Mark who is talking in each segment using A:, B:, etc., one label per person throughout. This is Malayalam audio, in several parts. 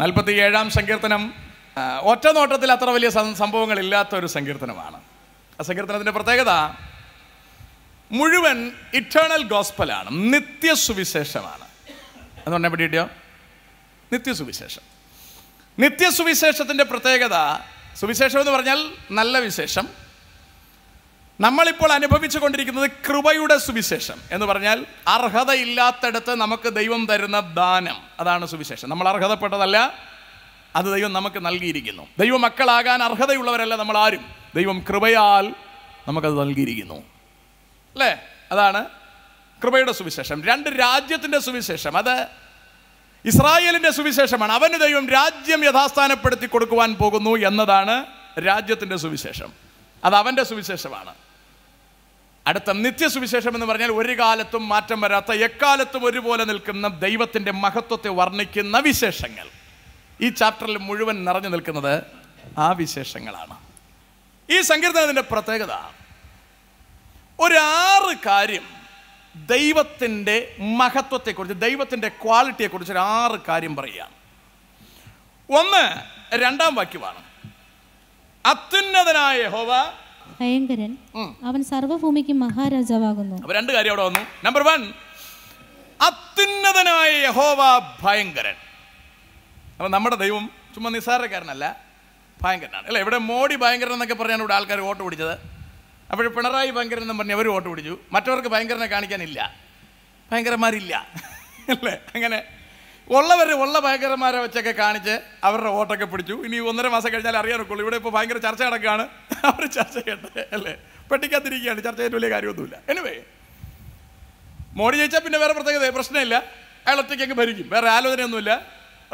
A: നാൽപ്പത്തി ഏഴാം സങ്കീർത്തനം ഒറ്റ നോട്ടത്തിൽ അത്ര വലിയ സംഭവങ്ങളില്ലാത്ത ഒരു സങ്കീർത്തനമാണ് ആ സങ്കീർത്തനത്തിൻ്റെ പ്രത്യേകത മുഴുവൻ ഇറ്റേണൽ ഗോസ്പലാണ് നിത്യ സുവിശേഷമാണ് നിത്യസുവിശേഷമാണ് നിത്യ സുവിശേഷം നിത്യ സുവിശേഷത്തിൻ്റെ പ്രത്യേകത സുവിശേഷം എന്ന് പറഞ്ഞാൽ നല്ല വിശേഷം നമ്മളിപ്പോൾ അനുഭവിച്ചു കൊണ്ടിരിക്കുന്നത് കൃപയുടെ സുവിശേഷം എന്ന് പറഞ്ഞാൽ അർഹതയില്ലാത്തടത്ത് നമുക്ക് ദൈവം തരുന്ന ദാനം അതാണ് സുവിശേഷം നമ്മൾ അർഹതപ്പെട്ടതല്ല അത് ദൈവം നമുക്ക് നൽകിയിരിക്കുന്നു ദൈവം മക്കളാകാൻ അർഹതയുള്ളവരല്ല നമ്മൾ ആരും ദൈവം കൃപയാൽ നമുക്കത് നൽകിയിരിക്കുന്നു അല്ലേ അതാണ് കൃപയുടെ സുവിശേഷം രണ്ട് രാജ്യത്തിൻ്റെ സുവിശേഷം അത് ഇസ്രായേലിൻ്റെ സുവിശേഷമാണ് അവന് ദൈവം രാജ്യം യഥാസ്ഥാനപ്പെടുത്തി കൊടുക്കുവാൻ പോകുന്നു എന്നതാണ് രാജ്യത്തിൻ്റെ സുവിശേഷം അത് അവൻ്റെ സുവിശേഷമാണ് അടുത്ത സുവിശേഷം എന്ന് പറഞ്ഞാൽ ഒരു കാലത്തും മാറ്റം വരാത്ത എക്കാലത്തും ഒരുപോലെ നിൽക്കുന്ന ദൈവത്തിൻ്റെ മഹത്വത്തെ വർണ്ണിക്കുന്ന വിശേഷങ്ങൾ ഈ ചാപ്റ്ററിൽ മുഴുവൻ നിറഞ്ഞു നിൽക്കുന്നത് ആ വിശേഷങ്ങളാണ് ഈ സങ്കീർത്തനത്തിൻ്റെ പ്രത്യേകത ഒരാറ് കാര്യം ദൈവത്തിൻ്റെ മഹത്വത്തെക്കുറിച്ച് ദൈവത്തിൻ്റെ ക്വാളിറ്റിയെക്കുറിച്ച് ഒരു ആറ് കാര്യം പറയുക ഒന്ന് രണ്ടാം വാക്യമാണ് അത്യുന്നതനായ ഹോവ
B: ഭയങ്കരൻ അവൻ സർവഭൂമിക്ക് മഹാരാജാവാകുന്നു
A: രണ്ട് കാര്യം അവിടെ വന്നു നമ്പർ വൺ അത്യുന്നതനായ യഹോവ ഭയങ്കരൻ അപ്പൊ നമ്മുടെ ദൈവം ചുമ്മാ നിസ്സാരക്കാരനല്ല ഭയങ്കരനാണ് അല്ലേ ഇവിടെ മോഡി ഭയങ്കരൻ എന്നൊക്കെ പറഞ്ഞാണ് ഇവിടെ ആൾക്കാർ വോട്ട് പിടിച്ചത് അപ്പോൾ പിണറായി ഭയങ്കരൻ എന്ന് പറഞ്ഞ് അവർ വോട്ട് പിടിച്ചു മറ്റവർക്ക് ഭയങ്കരനെ കാണിക്കാനില്ല ഭയങ്കരന്മാരില്ല അല്ലേ അങ്ങനെ ഉള്ളവർ ഉള്ള ഭയങ്കരന്മാരെ വെച്ചൊക്കെ കാണിച്ച് അവരുടെ വോട്ടൊക്കെ പിടിച്ചു ഇനി ഒന്നര മാസം കഴിഞ്ഞാൽ അറിയാനൊക്കുള്ളൂ ഇവിടെ ഇപ്പോൾ ഭയങ്കര ചർച്ച നടക്കുകയാണ് അവർ ചർച്ച ചെയ്യട്ടെ അല്ലേ പെട്ടിക്കത്തിരിക്കുകയാണ് ചർച്ച ചെയ്യാൻ വലിയ കാര്യമൊന്നുമില്ല എനിവേ മോഡി ജയിച്ചാൽ പിന്നെ വേറെ പ്രത്യേകത പ്രശ്നമില്ല അയാൾ ഒറ്റയ്ക്ക് അങ്ങ് ഭരിക്കും വേറെ ആലോചനയൊന്നുമില്ല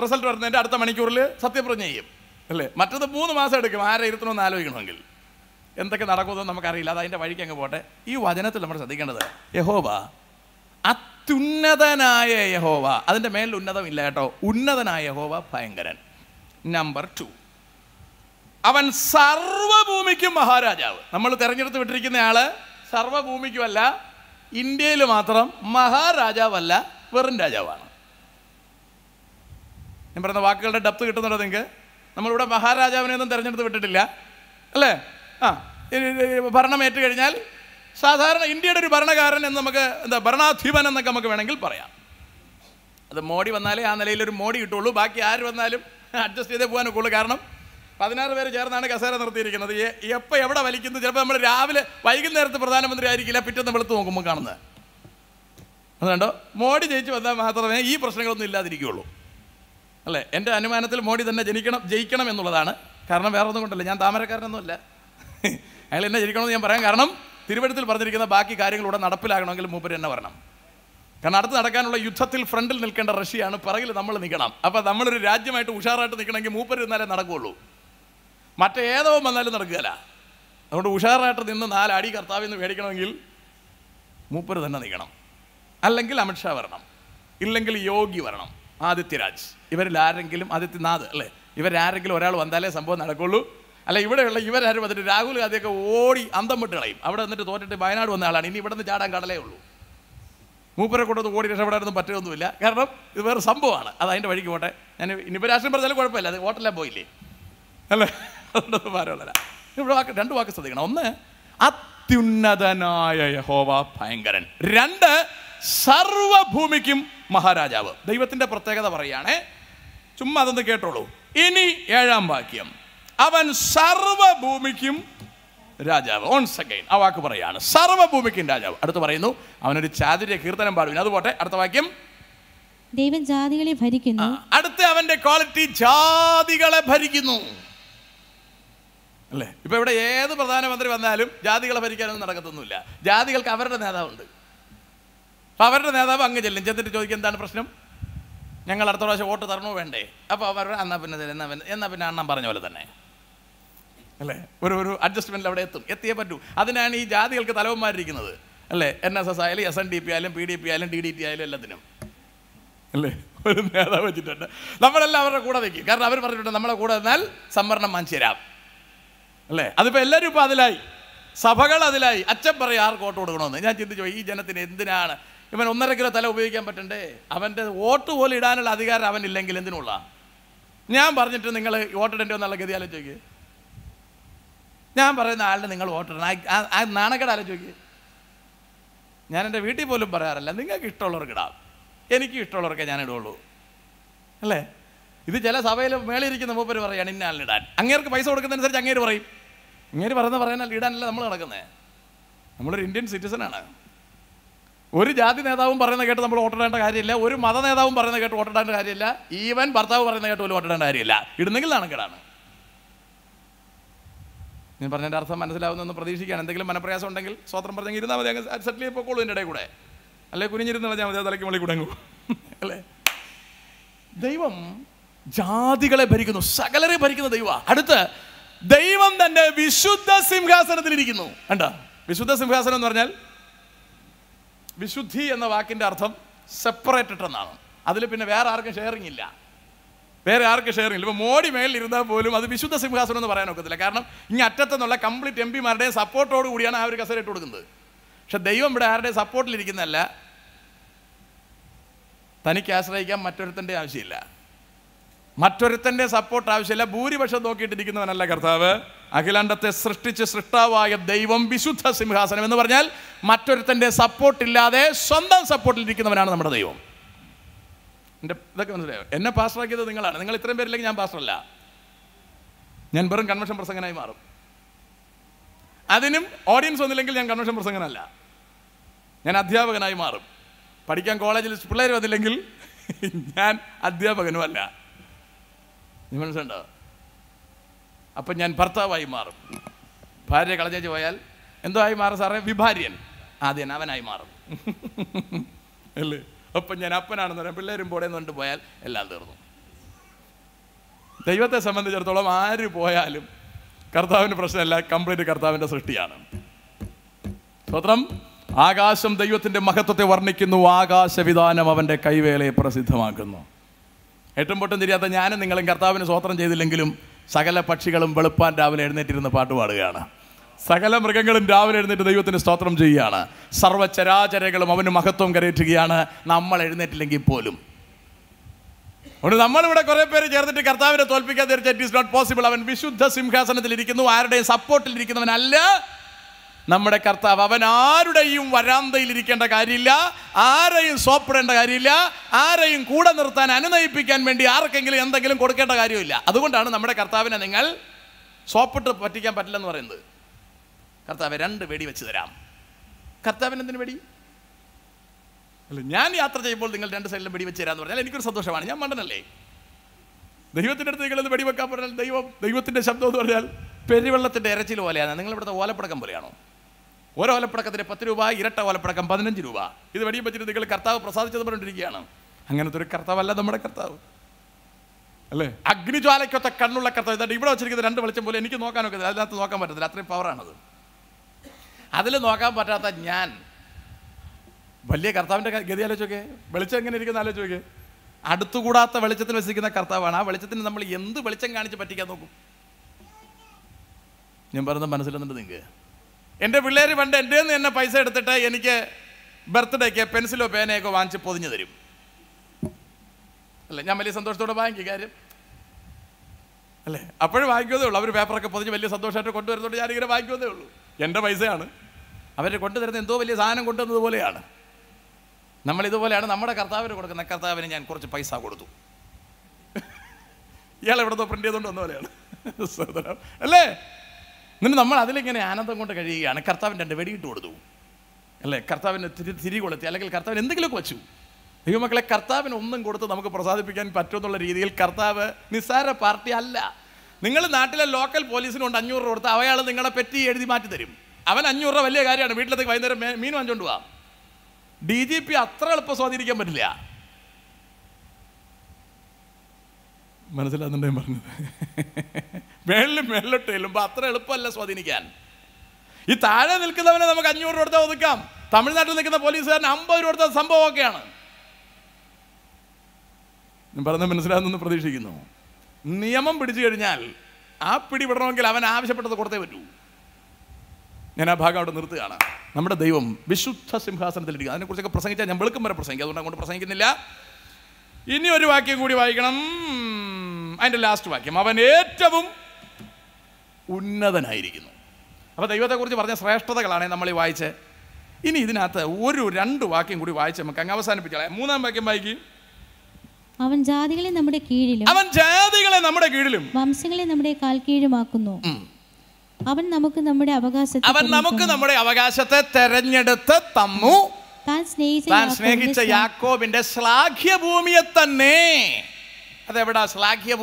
A: റിസൾട്ട് വരുന്നതിൻ്റെ അടുത്ത മണിക്കൂറിൽ സത്യപ്രജ്ഞ ചെയ്യും അല്ലേ മറ്റത് മൂന്ന് മാസം എടുക്കും ആരെ ഇരുത്തണമെന്ന് ആലോചിക്കണമെങ്കിൽ എന്തൊക്കെ നടക്കുമെന്ന് നമുക്കറിയില്ല അത് അതിൻ്റെ വഴിക്ക് അങ്ങ് പോട്ടെ ഈ വചനത്തിൽ നമ്മൾ ശ്രദ്ധിക്കേണ്ടത് യഹോബ അത്യുന്നതനായ യഹോവ അതിൻ്റെ മേലിൽ ഉന്നതമില്ല കേട്ടോ ഉന്നതനായ യഹോവ ഭയങ്കരൻ നമ്പർ ടു അവൻ സർവഭൂമിക്കും മഹാരാജാവ് നമ്മൾ തിരഞ്ഞെടുത്ത് വിട്ടിരിക്കുന്ന ആള് സർവഭൂമിക്കുമല്ല ഇന്ത്യയിൽ മാത്രം മഹാരാജാവല്ല വെറും രാജാവാണ് ഞാൻ പറയുന്ന വാക്കുകളുടെ ഡപ്ത് കിട്ടുന്നുണ്ടോ നിങ്ങൾക്ക് നമ്മളിവിടെ മഹാരാജാവിനെ ഒന്നും തിരഞ്ഞെടുത്ത് വിട്ടിട്ടില്ല അല്ലേ ആ ഭരണമേറ്റ് കഴിഞ്ഞാൽ സാധാരണ ഇന്ത്യയുടെ ഒരു ഭരണകാരൻ എന്ന് നമുക്ക് എന്താ ഭരണാധിപൻ എന്നൊക്കെ നമുക്ക് വേണമെങ്കിൽ പറയാം അത് മോഡി വന്നാലേ ആ നിലയിൽ ഒരു മോഡി കിട്ടുള്ളൂ ബാക്കി ആര് വന്നാലും അഡ്ജസ്റ്റ് ചെയ്തേ പോകാൻ ഒക്കുള്ളൂ കാരണം പതിനാറ് പേര് ചേർന്നാണ് കസേര നിർത്തിയിരിക്കുന്നത് എപ്പോൾ എവിടെ വലിക്കുന്നത് ചിലപ്പോൾ നമ്മൾ രാവിലെ വൈകുന്നേരത്ത് പ്രധാനമന്ത്രി ആയിരിക്കില്ല പിറ്റേന്ന് വെളുത്ത് നോക്കുമ്പോൾ കാണുന്നത് അതുകൊണ്ടോ മോഡി ജയിച്ച് വന്നാൽ മാത്രമേ ഈ പ്രശ്നങ്ങളൊന്നും ഇല്ലാതിരിക്കുകയുള്ളൂ അല്ലേ എൻ്റെ അനുമാനത്തിൽ മോഡി തന്നെ ജനിക്കണം ജയിക്കണം എന്നുള്ളതാണ് കാരണം വേറെ ഒന്നും കൊണ്ടല്ല ഞാൻ താമരക്കാരനൊന്നുമല്ല അയാൾ എന്നെ ജനിക്കണമെന്ന് ഞാൻ പറയാൻ കാരണം തിരുവനന്തപുരത്തിൽ പറഞ്ഞിരിക്കുന്ന ബാക്കി കാര്യങ്ങൾ ഇവിടെ നടപ്പിലാകണമെങ്കിൽ മൂപ്പർ എന്നെ വരണം കാരണം അടുത്ത് നടക്കാനുള്ള യുദ്ധത്തിൽ ഫ്രണ്ടിൽ നിൽക്കേണ്ട റഷ്യയാണ് പിറകിൽ നമ്മൾ നിൽക്കണം അപ്പോൾ നമ്മളൊരു രാജ്യമായിട്ട് ഉഷാറായിട്ട് നിൽക്കണമെങ്കിൽ മൂപ്പർ നിന്നാലേ നടക്കുകയുള്ളൂ മറ്റേതോ വന്നാലും നടക്കുകയില്ല അതുകൊണ്ട് ഉഷാറായിട്ട് നിന്ന് നാലടി കർത്താവിൽ നിന്ന് മേടിക്കണമെങ്കിൽ മൂപ്പർ തന്നെ നിൽക്കണം അല്ലെങ്കിൽ അമിത്ഷാ വരണം ഇല്ലെങ്കിൽ യോഗി വരണം ആദിത്യരാജ് ഇവരിൽ ആരെങ്കിലും ആദിത്യനാഥ് അല്ലേ ഇവരാരെങ്കിലും ഒരാൾ വന്നാലേ സംഭവം നടക്കുകയുള്ളൂ അല്ല ഇവിടെയുള്ള ഇവരാരും വന്നിട്ട് രാഹുൽ ഗാന്ധിയൊക്കെ ഓടി അന്തം വിട്ട് കളയും അവിടെ വന്നിട്ട് തോറ്റിട്ട് വയനാട് വന്ന ആളാണ് ഇനി ഇവിടെ നിന്ന് ചാടാൻ കടലേ ഉള്ളൂ മൂപ്പരെ കൊണ്ടൊന്ന് ഓടി രക്ഷപ്പെടാനൊന്നും പറ്റുമൊന്നുമില്ല കാരണം ഇത് വേറെ സംഭവമാണ് അത് അതിൻ്റെ വഴിക്ക് പോട്ടെ ഞാൻ ഇനിയിപ്പോൾ രാഷ്ട്രീയം പറഞ്ഞാലും കുഴപ്പമില്ല അത് വോട്ടെല്ലാം പോയില്ലേ അല്ലേ അതുകൊണ്ടൊന്നും ഭാരമല്ല ഇവിടെ വാക്ക് രണ്ട് വാക്ക് ശ്രദ്ധിക്കണം ഒന്ന് അത്യുന്നതനായ യഹോവ ഭയങ്കരൻ രണ്ട് സർവഭൂമിക്കും മഹാരാജാവ് ദൈവത്തിൻ്റെ പ്രത്യേകത പറയുകയാണേ ചുമ്മാ അതൊന്ന് കേട്ടോളൂ ഇനി ഏഴാം വാക്യം അവൻ സർവഭൂമിക്കും രാജാവ് ഓൺസ് അഗൈൻ ആ വാക്ക് പറയാണ് സർവഭൂമിക്കും രാജാവ് അടുത്ത് പറയുന്നു അവനൊരു ചാതുര്യ കീർത്തനം പാടുവിന് അതുപോട്ടെ അടുത്ത വാക്യം ദൈവം ജാതികളെ ഭരിക്കുന്നു അടുത്ത അവന്റെ ക്വാളിറ്റി ജാതികളെ ഭരിക്കുന്നു അല്ലേ ഇപ്പൊ ഇവിടെ ഏത് പ്രധാനമന്ത്രി വന്നാലും ജാതികളെ ഭരിക്കാനൊന്നും നടക്കത്തൊന്നുമില്ല ജാതികൾക്ക് അവരുടെ നേതാവുണ്ട് അപ്പൊ അവരുടെ നേതാവ് അങ്ങ് ചെല്ലും ചെന്നിട്ട് ചോദിക്കും എന്താണ് പ്രശ്നം ഞങ്ങൾ അടുത്ത പ്രാവശ്യം വോട്ട് തരണോ വേണ്ടേ അപ്പോൾ അവരുടെ അന്നാ പിന്നെ എന്നാ പിന്നെ എന്നാ പിന്നെ അണ്ണം പറഞ്ഞ പോലെ തന്നെ അല്ലേ ഒരു ഒരു അഡ്ജസ്റ്റ്മെൻറ്റിൽ അവിടെ എത്തും എത്തിയേ പറ്റൂ അതിനാണ് ഈ ജാതികൾക്ക് തലവന്മാരിക്കുന്നത് അല്ലേ എൻ എസ് എസ് ആയാലും എസ് എൻ ഡി പി ആയാലും പി ഡി പി ആയാലും ഡി ഡി ടി ആയാലും എല്ലാത്തിനും അല്ലേ ഒരു നേതാവ് വെച്ചിട്ടുണ്ട് നമ്മളെല്ലാം അവരുടെ കൂടെ നിൽക്കും കാരണം അവർ പറഞ്ഞിട്ടുണ്ട് നമ്മളെ കൂടെ നിന്നാൽ സംവരണം വാങ്ങിച്ചു തരാം അല്ലേ അതിപ്പോൾ എല്ലാവരും ഇപ്പോൾ അതിലായി സഭകൾ അതിലായി അച്ഛൻ പറയും ആർക്ക് വോട്ട് കൊടുക്കണമെന്ന് ഞാൻ ചിന്തിച്ചു ഈ ജനത്തിന് എന്തിനാണ് ഇവൻ ഒന്നര കിലോ തല ഉപയോഗിക്കാൻ പറ്റണ്ടേ അവൻ്റെ വോട്ട് പോലും ഇടാനുള്ള അധികാരം അവനില്ലെങ്കിൽ എന്തിനുള്ള ഞാൻ പറഞ്ഞിട്ട് നിങ്ങൾ വോട്ടിടേണ്ടി വന്നുള്ള ഗതി ആലോചിക്കുക ഞാൻ പറയുന്ന ആളിന് നിങ്ങൾ വോട്ടിടണം ആ നാണക്കേട് ആലോചിക്കുക ഞാൻ എൻ്റെ വീട്ടിൽ പോലും പറയാറില്ല നിങ്ങൾക്ക് ഇഷ്ടമുള്ളവർക്ക് ഇടാം എനിക്ക് ഇഷ്ടമുള്ളവർക്കേ ഞാൻ ഇടുള്ളൂ അല്ലേ ഇത് ചില സഭയിൽ മേളിയിരിക്കുന്ന മൂപ്പർ പറയാണ് ഇന്ന ഇടാൻ അങ്ങേർക്ക് പൈസ കൊടുക്കുന്നതനുസരിച്ച് അങ്ങേര് പറയും ഇങ്ങേര് പറയുന്ന പറയാനല്ല ഇടാനല്ല നമ്മൾ നടക്കുന്നത് നമ്മളൊരു ഇന്ത്യൻ സിറ്റിസണാണ് ഒരു ജാതി നേതാവും പറയുന്ന കേട്ട് നമ്മൾ വോട്ടിടേണ്ട കാര്യമില്ല ഒരു മത നേതാവും പറയുന്ന കേട്ട് വോട്ടിടേണ്ട കാര്യമില്ല ഈവൻ ഭർത്താവ് പറയുന്ന കേട്ട് പോലും വോട്ടിടേണ്ട കാര്യമില്ല ഇടുന്നെങ്കിൽ നാണക്കേടാണ് ഞാൻ പറഞ്ഞതിൻ്റെ അർത്ഥം മനസ്സിലാവുന്നെന്ന് പ്രതീക്ഷിക്കുകയാണ് എന്തെങ്കിലും മനപ്രയാസം ഉണ്ടെങ്കിൽ സ്വത്രം പറഞ്ഞെങ്കിൽ ഇരുന്നാൽ മതി അങ്ങ് സെറ്റിൽ ചെയ്ത് എൻ്റെ ഇടയിൽ കൂടെ അല്ലെ കുനിഞ്ഞിരുന്ന് ഞാൻ മതി തലയ്ക്ക് മുകളിൽ കുടങ്ങൂ അല്ലേ ദൈവം ജാതികളെ ഭരിക്കുന്നു സകലരെ ഭരിക്കുന്ന ദൈവ അടുത്ത് ദൈവം തന്റെ വിശുദ്ധ സിംഹാസനത്തിലിരിക്കുന്നു അണ്ട വിശുദ്ധ സിംഹാസനം എന്ന് പറഞ്ഞാൽ വിശുദ്ധി എന്ന വാക്കിൻ്റെ അർത്ഥം സെപ്പറേറ്റഡ് എന്നാണ് അതിൽ പിന്നെ വേറെ ആർക്കും ഷെയറിംഗ് ഇല്ല വേറെ ആർക്ക് ഷെയർ ഇല്ല ഇപ്പോൾ മോഡി മേലിരുന്നാൽ പോലും അത് വിശുദ്ധ സിംഹാസനം എന്ന് പറയാൻ ഒക്കത്തില്ല കാരണം ഇനി അറ്റത്തുനിന്നുള്ള കംപ്ലീറ്റ് എം പിമാരുടെയും സപ്പോർട്ടോട് കൂടിയാണ് ആ ഒരു കസേര ഇട്ട് കൊടുക്കുന്നത് പക്ഷെ ദൈവം ഇവിടെ ആരുടെയും സപ്പോർട്ടിലിരിക്കുന്നതല്ല തനിക്ക് ആശ്രയിക്കാൻ മറ്റൊരുത്തൻ്റെ ആവശ്യമില്ല മറ്റൊരുത്തൻ്റെ സപ്പോർട്ട് ആവശ്യമില്ല ഭൂരിപക്ഷം നോക്കിയിട്ടിരിക്കുന്നവനല്ല കർത്താവ് അഖിലാണ്ടത്തെ സൃഷ്ടിച്ച് സൃഷ്ടാവായ ദൈവം വിശുദ്ധ സിംഹാസനം എന്ന് പറഞ്ഞാൽ മറ്റൊരുത്തൻ്റെ സപ്പോർട്ടില്ലാതെ സ്വന്തം സപ്പോർട്ടിലിരിക്കുന്നവനാണ് നമ്മുടെ ദൈവം എൻ്റെ ഇതൊക്കെ മനസ്സിലായോ എന്നെ പാസ്റ്ററാക്കിയത് നിങ്ങളാണ് നിങ്ങൾ ഇത്രയും പേരില്ലെങ്കിൽ ഞാൻ പാസ്റ്ററല്ല ഞാൻ വെറും കൺവെൻഷൻ പ്രസംഗനായി മാറും അതിനും ഓഡിയൻസ് വന്നില്ലെങ്കിൽ ഞാൻ കൺവെൻഷൻ പ്രസംഗനല്ല ഞാൻ അധ്യാപകനായി മാറും പഠിക്കാൻ കോളേജിൽ പിള്ളേർ വന്നില്ലെങ്കിൽ ഞാൻ അധ്യാപകനും അല്ല മനസ്സിലുണ്ടോ അപ്പം ഞാൻ ഭർത്താവായി മാറും ഭാര്യ കളഞ്ഞേച്ച് പോയാൽ എന്തോ ആയി മാറും സാറേ വിഭാര്യൻ ആദ്യം അവനായി മാറും അല്ലേ അപ്പം ഞാൻ അപ്പനാണെന്ന് പറയാം പിള്ളേരും പോടെ കൊണ്ട് പോയാൽ എല്ലാം തീർന്നു ദൈവത്തെ സംബന്ധിച്ചിടത്തോളം ആര് പോയാലും കർത്താവിൻ്റെ പ്രശ്നമല്ല കംപ്ലീറ്റ് കർത്താവിൻ്റെ സൃഷ്ടിയാണ് സ്വത്രം ആകാശം ദൈവത്തിൻ്റെ മഹത്വത്തെ വർണ്ണിക്കുന്നു ആകാശവിധാനം അവൻ്റെ കൈവേലയെ പ്രസിദ്ധമാക്കുന്നു ഏറ്റവും പൊട്ടും തിരിയാത്ത ഞാനും നിങ്ങളും കർത്താവിന് സ്വോത്രം ചെയ്തില്ലെങ്കിലും സകല പക്ഷികളും വെളുപ്പാൻ രാവിലെ എഴുന്നേറ്റിരുന്ന് പാട്ട് പാടുകയാണ് സകല മൃഗങ്ങളും രാവിലെ എഴുന്നേറ്റ് ദൈവത്തിന് സ്തോത്രം ചെയ്യുകയാണ് സർവ്വചരാചരകളും അവന് മഹത്വം കരയറ്റുകയാണ് നമ്മൾ എഴുന്നേറ്റില്ലെങ്കിൽ പോലും അതുകൊണ്ട് നമ്മളിവിടെ കുറേ പേര് ചേർന്നിട്ട് കർത്താവിനെ തോൽപ്പിക്കാൻ തീർച്ച ഇറ്റ് ഈസ് നോട്ട് പോസിബിൾ അവൻ വിശുദ്ധ സിംഹാസനത്തിൽ ഇരിക്കുന്നു ആരുടെയും സപ്പോർട്ടിൽ ഇരിക്കുന്നവനല്ല നമ്മുടെ കർത്താവ് അവൻ ആരുടെയും വരാന്തയിൽ ഇരിക്കേണ്ട കാര്യമില്ല ആരെയും സോപ്പിടേണ്ട കാര്യമില്ല ആരെയും കൂടെ നിർത്താൻ അനുനയിപ്പിക്കാൻ വേണ്ടി ആർക്കെങ്കിലും എന്തെങ്കിലും കൊടുക്കേണ്ട കാര്യമില്ല അതുകൊണ്ടാണ് നമ്മുടെ കർത്താവിനെ നിങ്ങൾ സോപ്പിട്ട് പറ്റിക്കാൻ പറ്റില്ലെന്ന് പറയുന്നത് കർത്താവ് രണ്ട് വെടി വെച്ച് തരാം കർത്താവിന് എന്തിനു വെടി അല്ല ഞാൻ യാത്ര ചെയ്യുമ്പോൾ നിങ്ങൾ രണ്ട് സൈഡിലും വെടി വെച്ച് തരാമെന്ന് പറഞ്ഞാൽ എനിക്കൊരു സന്തോഷമാണ് ഞാൻ മണ്ടനല്ലേ ദൈവത്തിൻ്റെ അടുത്ത് നിങ്ങളൊന്ന് വെടിവെക്കാൻ പറഞ്ഞാൽ ദൈവം ദൈവത്തിൻ്റെ ശബ്ദം എന്ന് പറഞ്ഞാൽ പെരുവെള്ളത്തിൻ്റെ ഇരച്ചിൽ പോലെയാണ് നിങ്ങളിവിടുത്തെ ഓലപ്പടക്കം പോലെയാണോ ഓരോ ഓലപ്പടക്കത്തിന് പത്ത് രൂപ ഇരട്ട ഓലപ്പടക്കം പതിനഞ്ച് രൂപ ഇത് വെടിയും വെച്ചിട്ട് നിങ്ങൾ കർത്താവ് പ്രസാദിച്ചത് പറഞ്ഞിരിക്കുകയാണ് അങ്ങനത്തെ ഒരു കർത്താവല്ല നമ്മുടെ കർത്താവ് അല്ലേ അഗ്നിജ്വാലയ്ക്കൊത്ത കണ്ണുള്ള കർത്താവ് ഇതായിട്ട് ഇവിടെ വെച്ചിരിക്കുന്ന രണ്ട് വെളിച്ചം പോലെ എനിക്ക് നോക്കാനൊക്കെ അതിനകത്ത് നോക്കാൻ പറ്റത്തില്ല അത്രയും പവറാണത് അതിൽ നോക്കാൻ പറ്റാത്ത ഞാൻ വലിയ കർത്താവിൻ്റെ ഗതി ആലോചിച്ചോക്കെ വെളിച്ചം എങ്ങനെ ഇരിക്കുന്ന ആലോചിച്ചോക്കെ അടുത്തുകൂടാത്ത വെളിച്ചത്തിൽ വസിക്കുന്ന കർത്താവാണ് ആ വെളിച്ചത്തിന് നമ്മൾ എന്ത് വെളിച്ചം കാണിച്ച് പറ്റിക്കാൻ നോക്കും ഞാൻ പറഞ്ഞത് മനസ്സിലെന്നിട്ട് നിങ്ങൾക്ക് എൻ്റെ പിള്ളേർ പണ്ട് എൻ്റെ നിന്ന് എന്നെ പൈസ എടുത്തിട്ട് എനിക്ക് ബർത്ത്ഡേക്ക് പെൻസിലോ പേനയൊക്കെ വാങ്ങിച്ച് പൊതിഞ്ഞു തരും അല്ലേ ഞാൻ വലിയ സന്തോഷത്തോടെ വാങ്ങിക്കും കാര്യം അല്ലേ അപ്പോഴും വാങ്ങിക്കുന്നതേ ഉള്ളൂ അവർ പേപ്പറൊക്കെ പൊതിഞ്ഞ് വലിയ സന്തോഷമായിട്ട് കൊണ്ടുവരുന്നതുകൊണ്ട് ഞാനിങ്ങനെ വാങ്ങിക്കുന്നതേ ഉള്ളൂ എൻ്റെ പൈസയാണ് അവർ കൊണ്ടുതരുന്ന എന്തോ വലിയ സാധനം കൊണ്ടുവന്നത് പോലെയാണ് നമ്മളിതുപോലെയാണ് നമ്മുടെ കർത്താവിന് കൊടുക്കുന്ന കർത്താവിന് ഞാൻ കുറച്ച് പൈസ കൊടുത്തു ഇയാൾ എവിടുന്നോ പ്രിൻ്റ് ചെയ്തുകൊണ്ട് വന്ന പോലെയാണ് അല്ലേ നിന്ന് നമ്മൾ അതിലിങ്ങനെ ആനന്ദം കൊണ്ട് കഴിയുകയാണ് കർത്താവിൻ്റെ രണ്ട് വെടിയിട്ട് കൊടുത്തു അല്ലേ കർത്താവിന് തിരി തിരി കൊളുത്തി അല്ലെങ്കിൽ കർത്താവിന് എന്തെങ്കിലുമൊക്കെ വച്ചു ദൈവമക്കളെ കർത്താവിന് ഒന്നും കൊടുത്ത് നമുക്ക് പ്രസാദിപ്പിക്കാൻ പറ്റുമെന്നുള്ള രീതിയിൽ കർത്താവ് നിസ്സാര പാർട്ടി അല്ല നിങ്ങൾ നാട്ടിലെ ലോക്കൽ പോലീസിന് അഞ്ഞൂറ് രൂപ കൊടുത്ത് അയാൾ നിങ്ങളെ പെറ്റി എഴുതി മാറ്റി തരും അവൻ അഞ്ഞൂറ് രൂപ വലിയ കാര്യമാണ് വീട്ടിലത്തേക്ക് വൈകുന്നേരം മീൻ വാങ്ങിച്ചോണ്ട് പോവാം ഡി ജി പി അത്ര എളുപ്പം സ്വാധീനിക്കാൻ പറ്റില്ല മനസ്സിലാകുന്നുണ്ടോ ഞാൻ പറഞ്ഞത് മേളിലും മേളിലോട്ട് ചെല്ലുമ്പോൾ അത്ര എളുപ്പമല്ല സ്വാധീനിക്കാൻ ഈ താഴെ നിൽക്കുന്നവനെ നമുക്ക് അഞ്ഞൂറ് രൂപ കൊടുത്താൽ ഒതുക്കാം തമിഴ്നാട്ടിൽ നിൽക്കുന്ന പോലീസുകാരൻ അമ്പത് രൂപ കൊടുത്ത സംഭവമൊക്കെയാണ് ഞാൻ പറഞ്ഞത് മനസ്സിലാകുന്നു പ്രതീക്ഷിക്കുന്നു നിയമം പിടിച്ചു കഴിഞ്ഞാൽ ആ പിടി വിടണമെങ്കിൽ അവൻ ആവശ്യപ്പെട്ടത് കൊടുത്തേ പറ്റൂ ഞാൻ ആ ഭാഗം അവിടെ നിർത്തുകയാണ് നമ്മുടെ ദൈവം വിശുദ്ധ സിംഹാസനത്തിലിരിക്കുക അതിനെക്കുറിച്ചൊക്കെ പ്രസംഗിച്ചാൽ ഞാൻ വെളുക്കും വരെ പ്രസംഗിക്കാം അതുകൊണ്ട് അങ്ങോട്ട് പ്രസംഗിക്കുന്നില്ല ഇനി ഒരു വാക്യം കൂടി വായിക്കണം അതിൻ്റെ ലാസ്റ്റ് വാക്യം അവൻ ഏറ്റവും ഉന്നതനായിരിക്കുന്നു അപ്പോൾ ദൈവത്തെക്കുറിച്ച് പറഞ്ഞ ശ്രേഷ്ഠതകളാണ് നമ്മൾ ഈ വായിച്ചത് ഇനി ഇതിനകത്ത് ഒരു രണ്ട് വാക്യം കൂടി വായിച്ച് നമുക്ക് അങ്ങ് അവസാനിപ്പിച്ചാളെ മൂന്നാം വാക്യം വായിക്കും
B: അവൻ ജാതികളെ നമ്മുടെ കീഴിലും അവൻ ജാതികളെ നമ്മുടെ കീഴിലും വംശങ്ങളെ നമ്മുടെ കാൽ കീഴുമാക്കുന്നു അവൻ നമുക്ക് നമ്മുടെ അവകാശത്തെ
A: അവൻ നമുക്ക് നമ്മുടെ അവകാശത്തെ തെരഞ്ഞെടുത്ത് തമ്മു താൻ സ്നേഹിച്ച യാക്കോബിന്റെ ശ്ലാഘ്യ തന്നെ അതെവിടാ ശ്ലാഘ്യ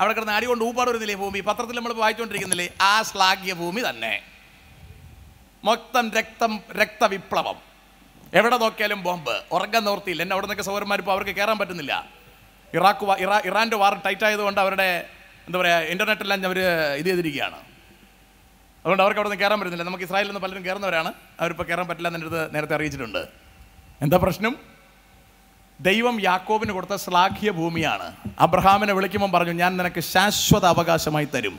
A: അവിടെ കിടന്ന് അടി ഊപ്പാട് വരുന്നില്ലേ ഭൂമി പത്രത്തിൽ നമ്മൾ വായിച്ചുകൊണ്ടിരിക്കുന്നില്ലേ ആ ശ്ലാഘ്യ ഭൂമി തന്നെ മൊത്തം രക്തം രക്തവിപ്ലവം എവിടെ നോക്കിയാലും ബോംബ് ഉറങ്ങാൻ നിവർത്തിയില്ല എന്നെ അവിടെ നിന്നൊക്കെ സൗകര്യന്മാർ ഇപ്പോൾ അവർക്ക് കയറാൻ പറ്റുന്നില്ല ഇറാഖ് ഇറാ ഇറാൻ്റെ വാർ ടൈറ്റ് ആയതുകൊണ്ട് അവരുടെ എന്താ പറയുക ഇൻ്റർനെറ്റെല്ലാം അവർ ഇത് ചെയ്തിരിക്കുകയാണ് അതുകൊണ്ട് അവർക്ക് അവിടെ നിന്ന് കയറാൻ പറ്റുന്നില്ല നമുക്ക് ഇസ്രായേലിൽ നിന്ന് പലരും കയറുന്നവരാണ് അവരിപ്പോൾ കയറാൻ പറ്റില്ല എന്നൊരു നേരത്തെ അറിയിച്ചിട്ടുണ്ട് എന്താ പ്രശ്നം ദൈവം യാക്കോബിന് കൊടുത്ത ശ്ലാഘ്യ ഭൂമിയാണ് അബ്രഹാമിനെ വിളിക്കുമ്പോൾ പറഞ്ഞു ഞാൻ നിനക്ക് ശാശ്വത അവകാശമായി തരും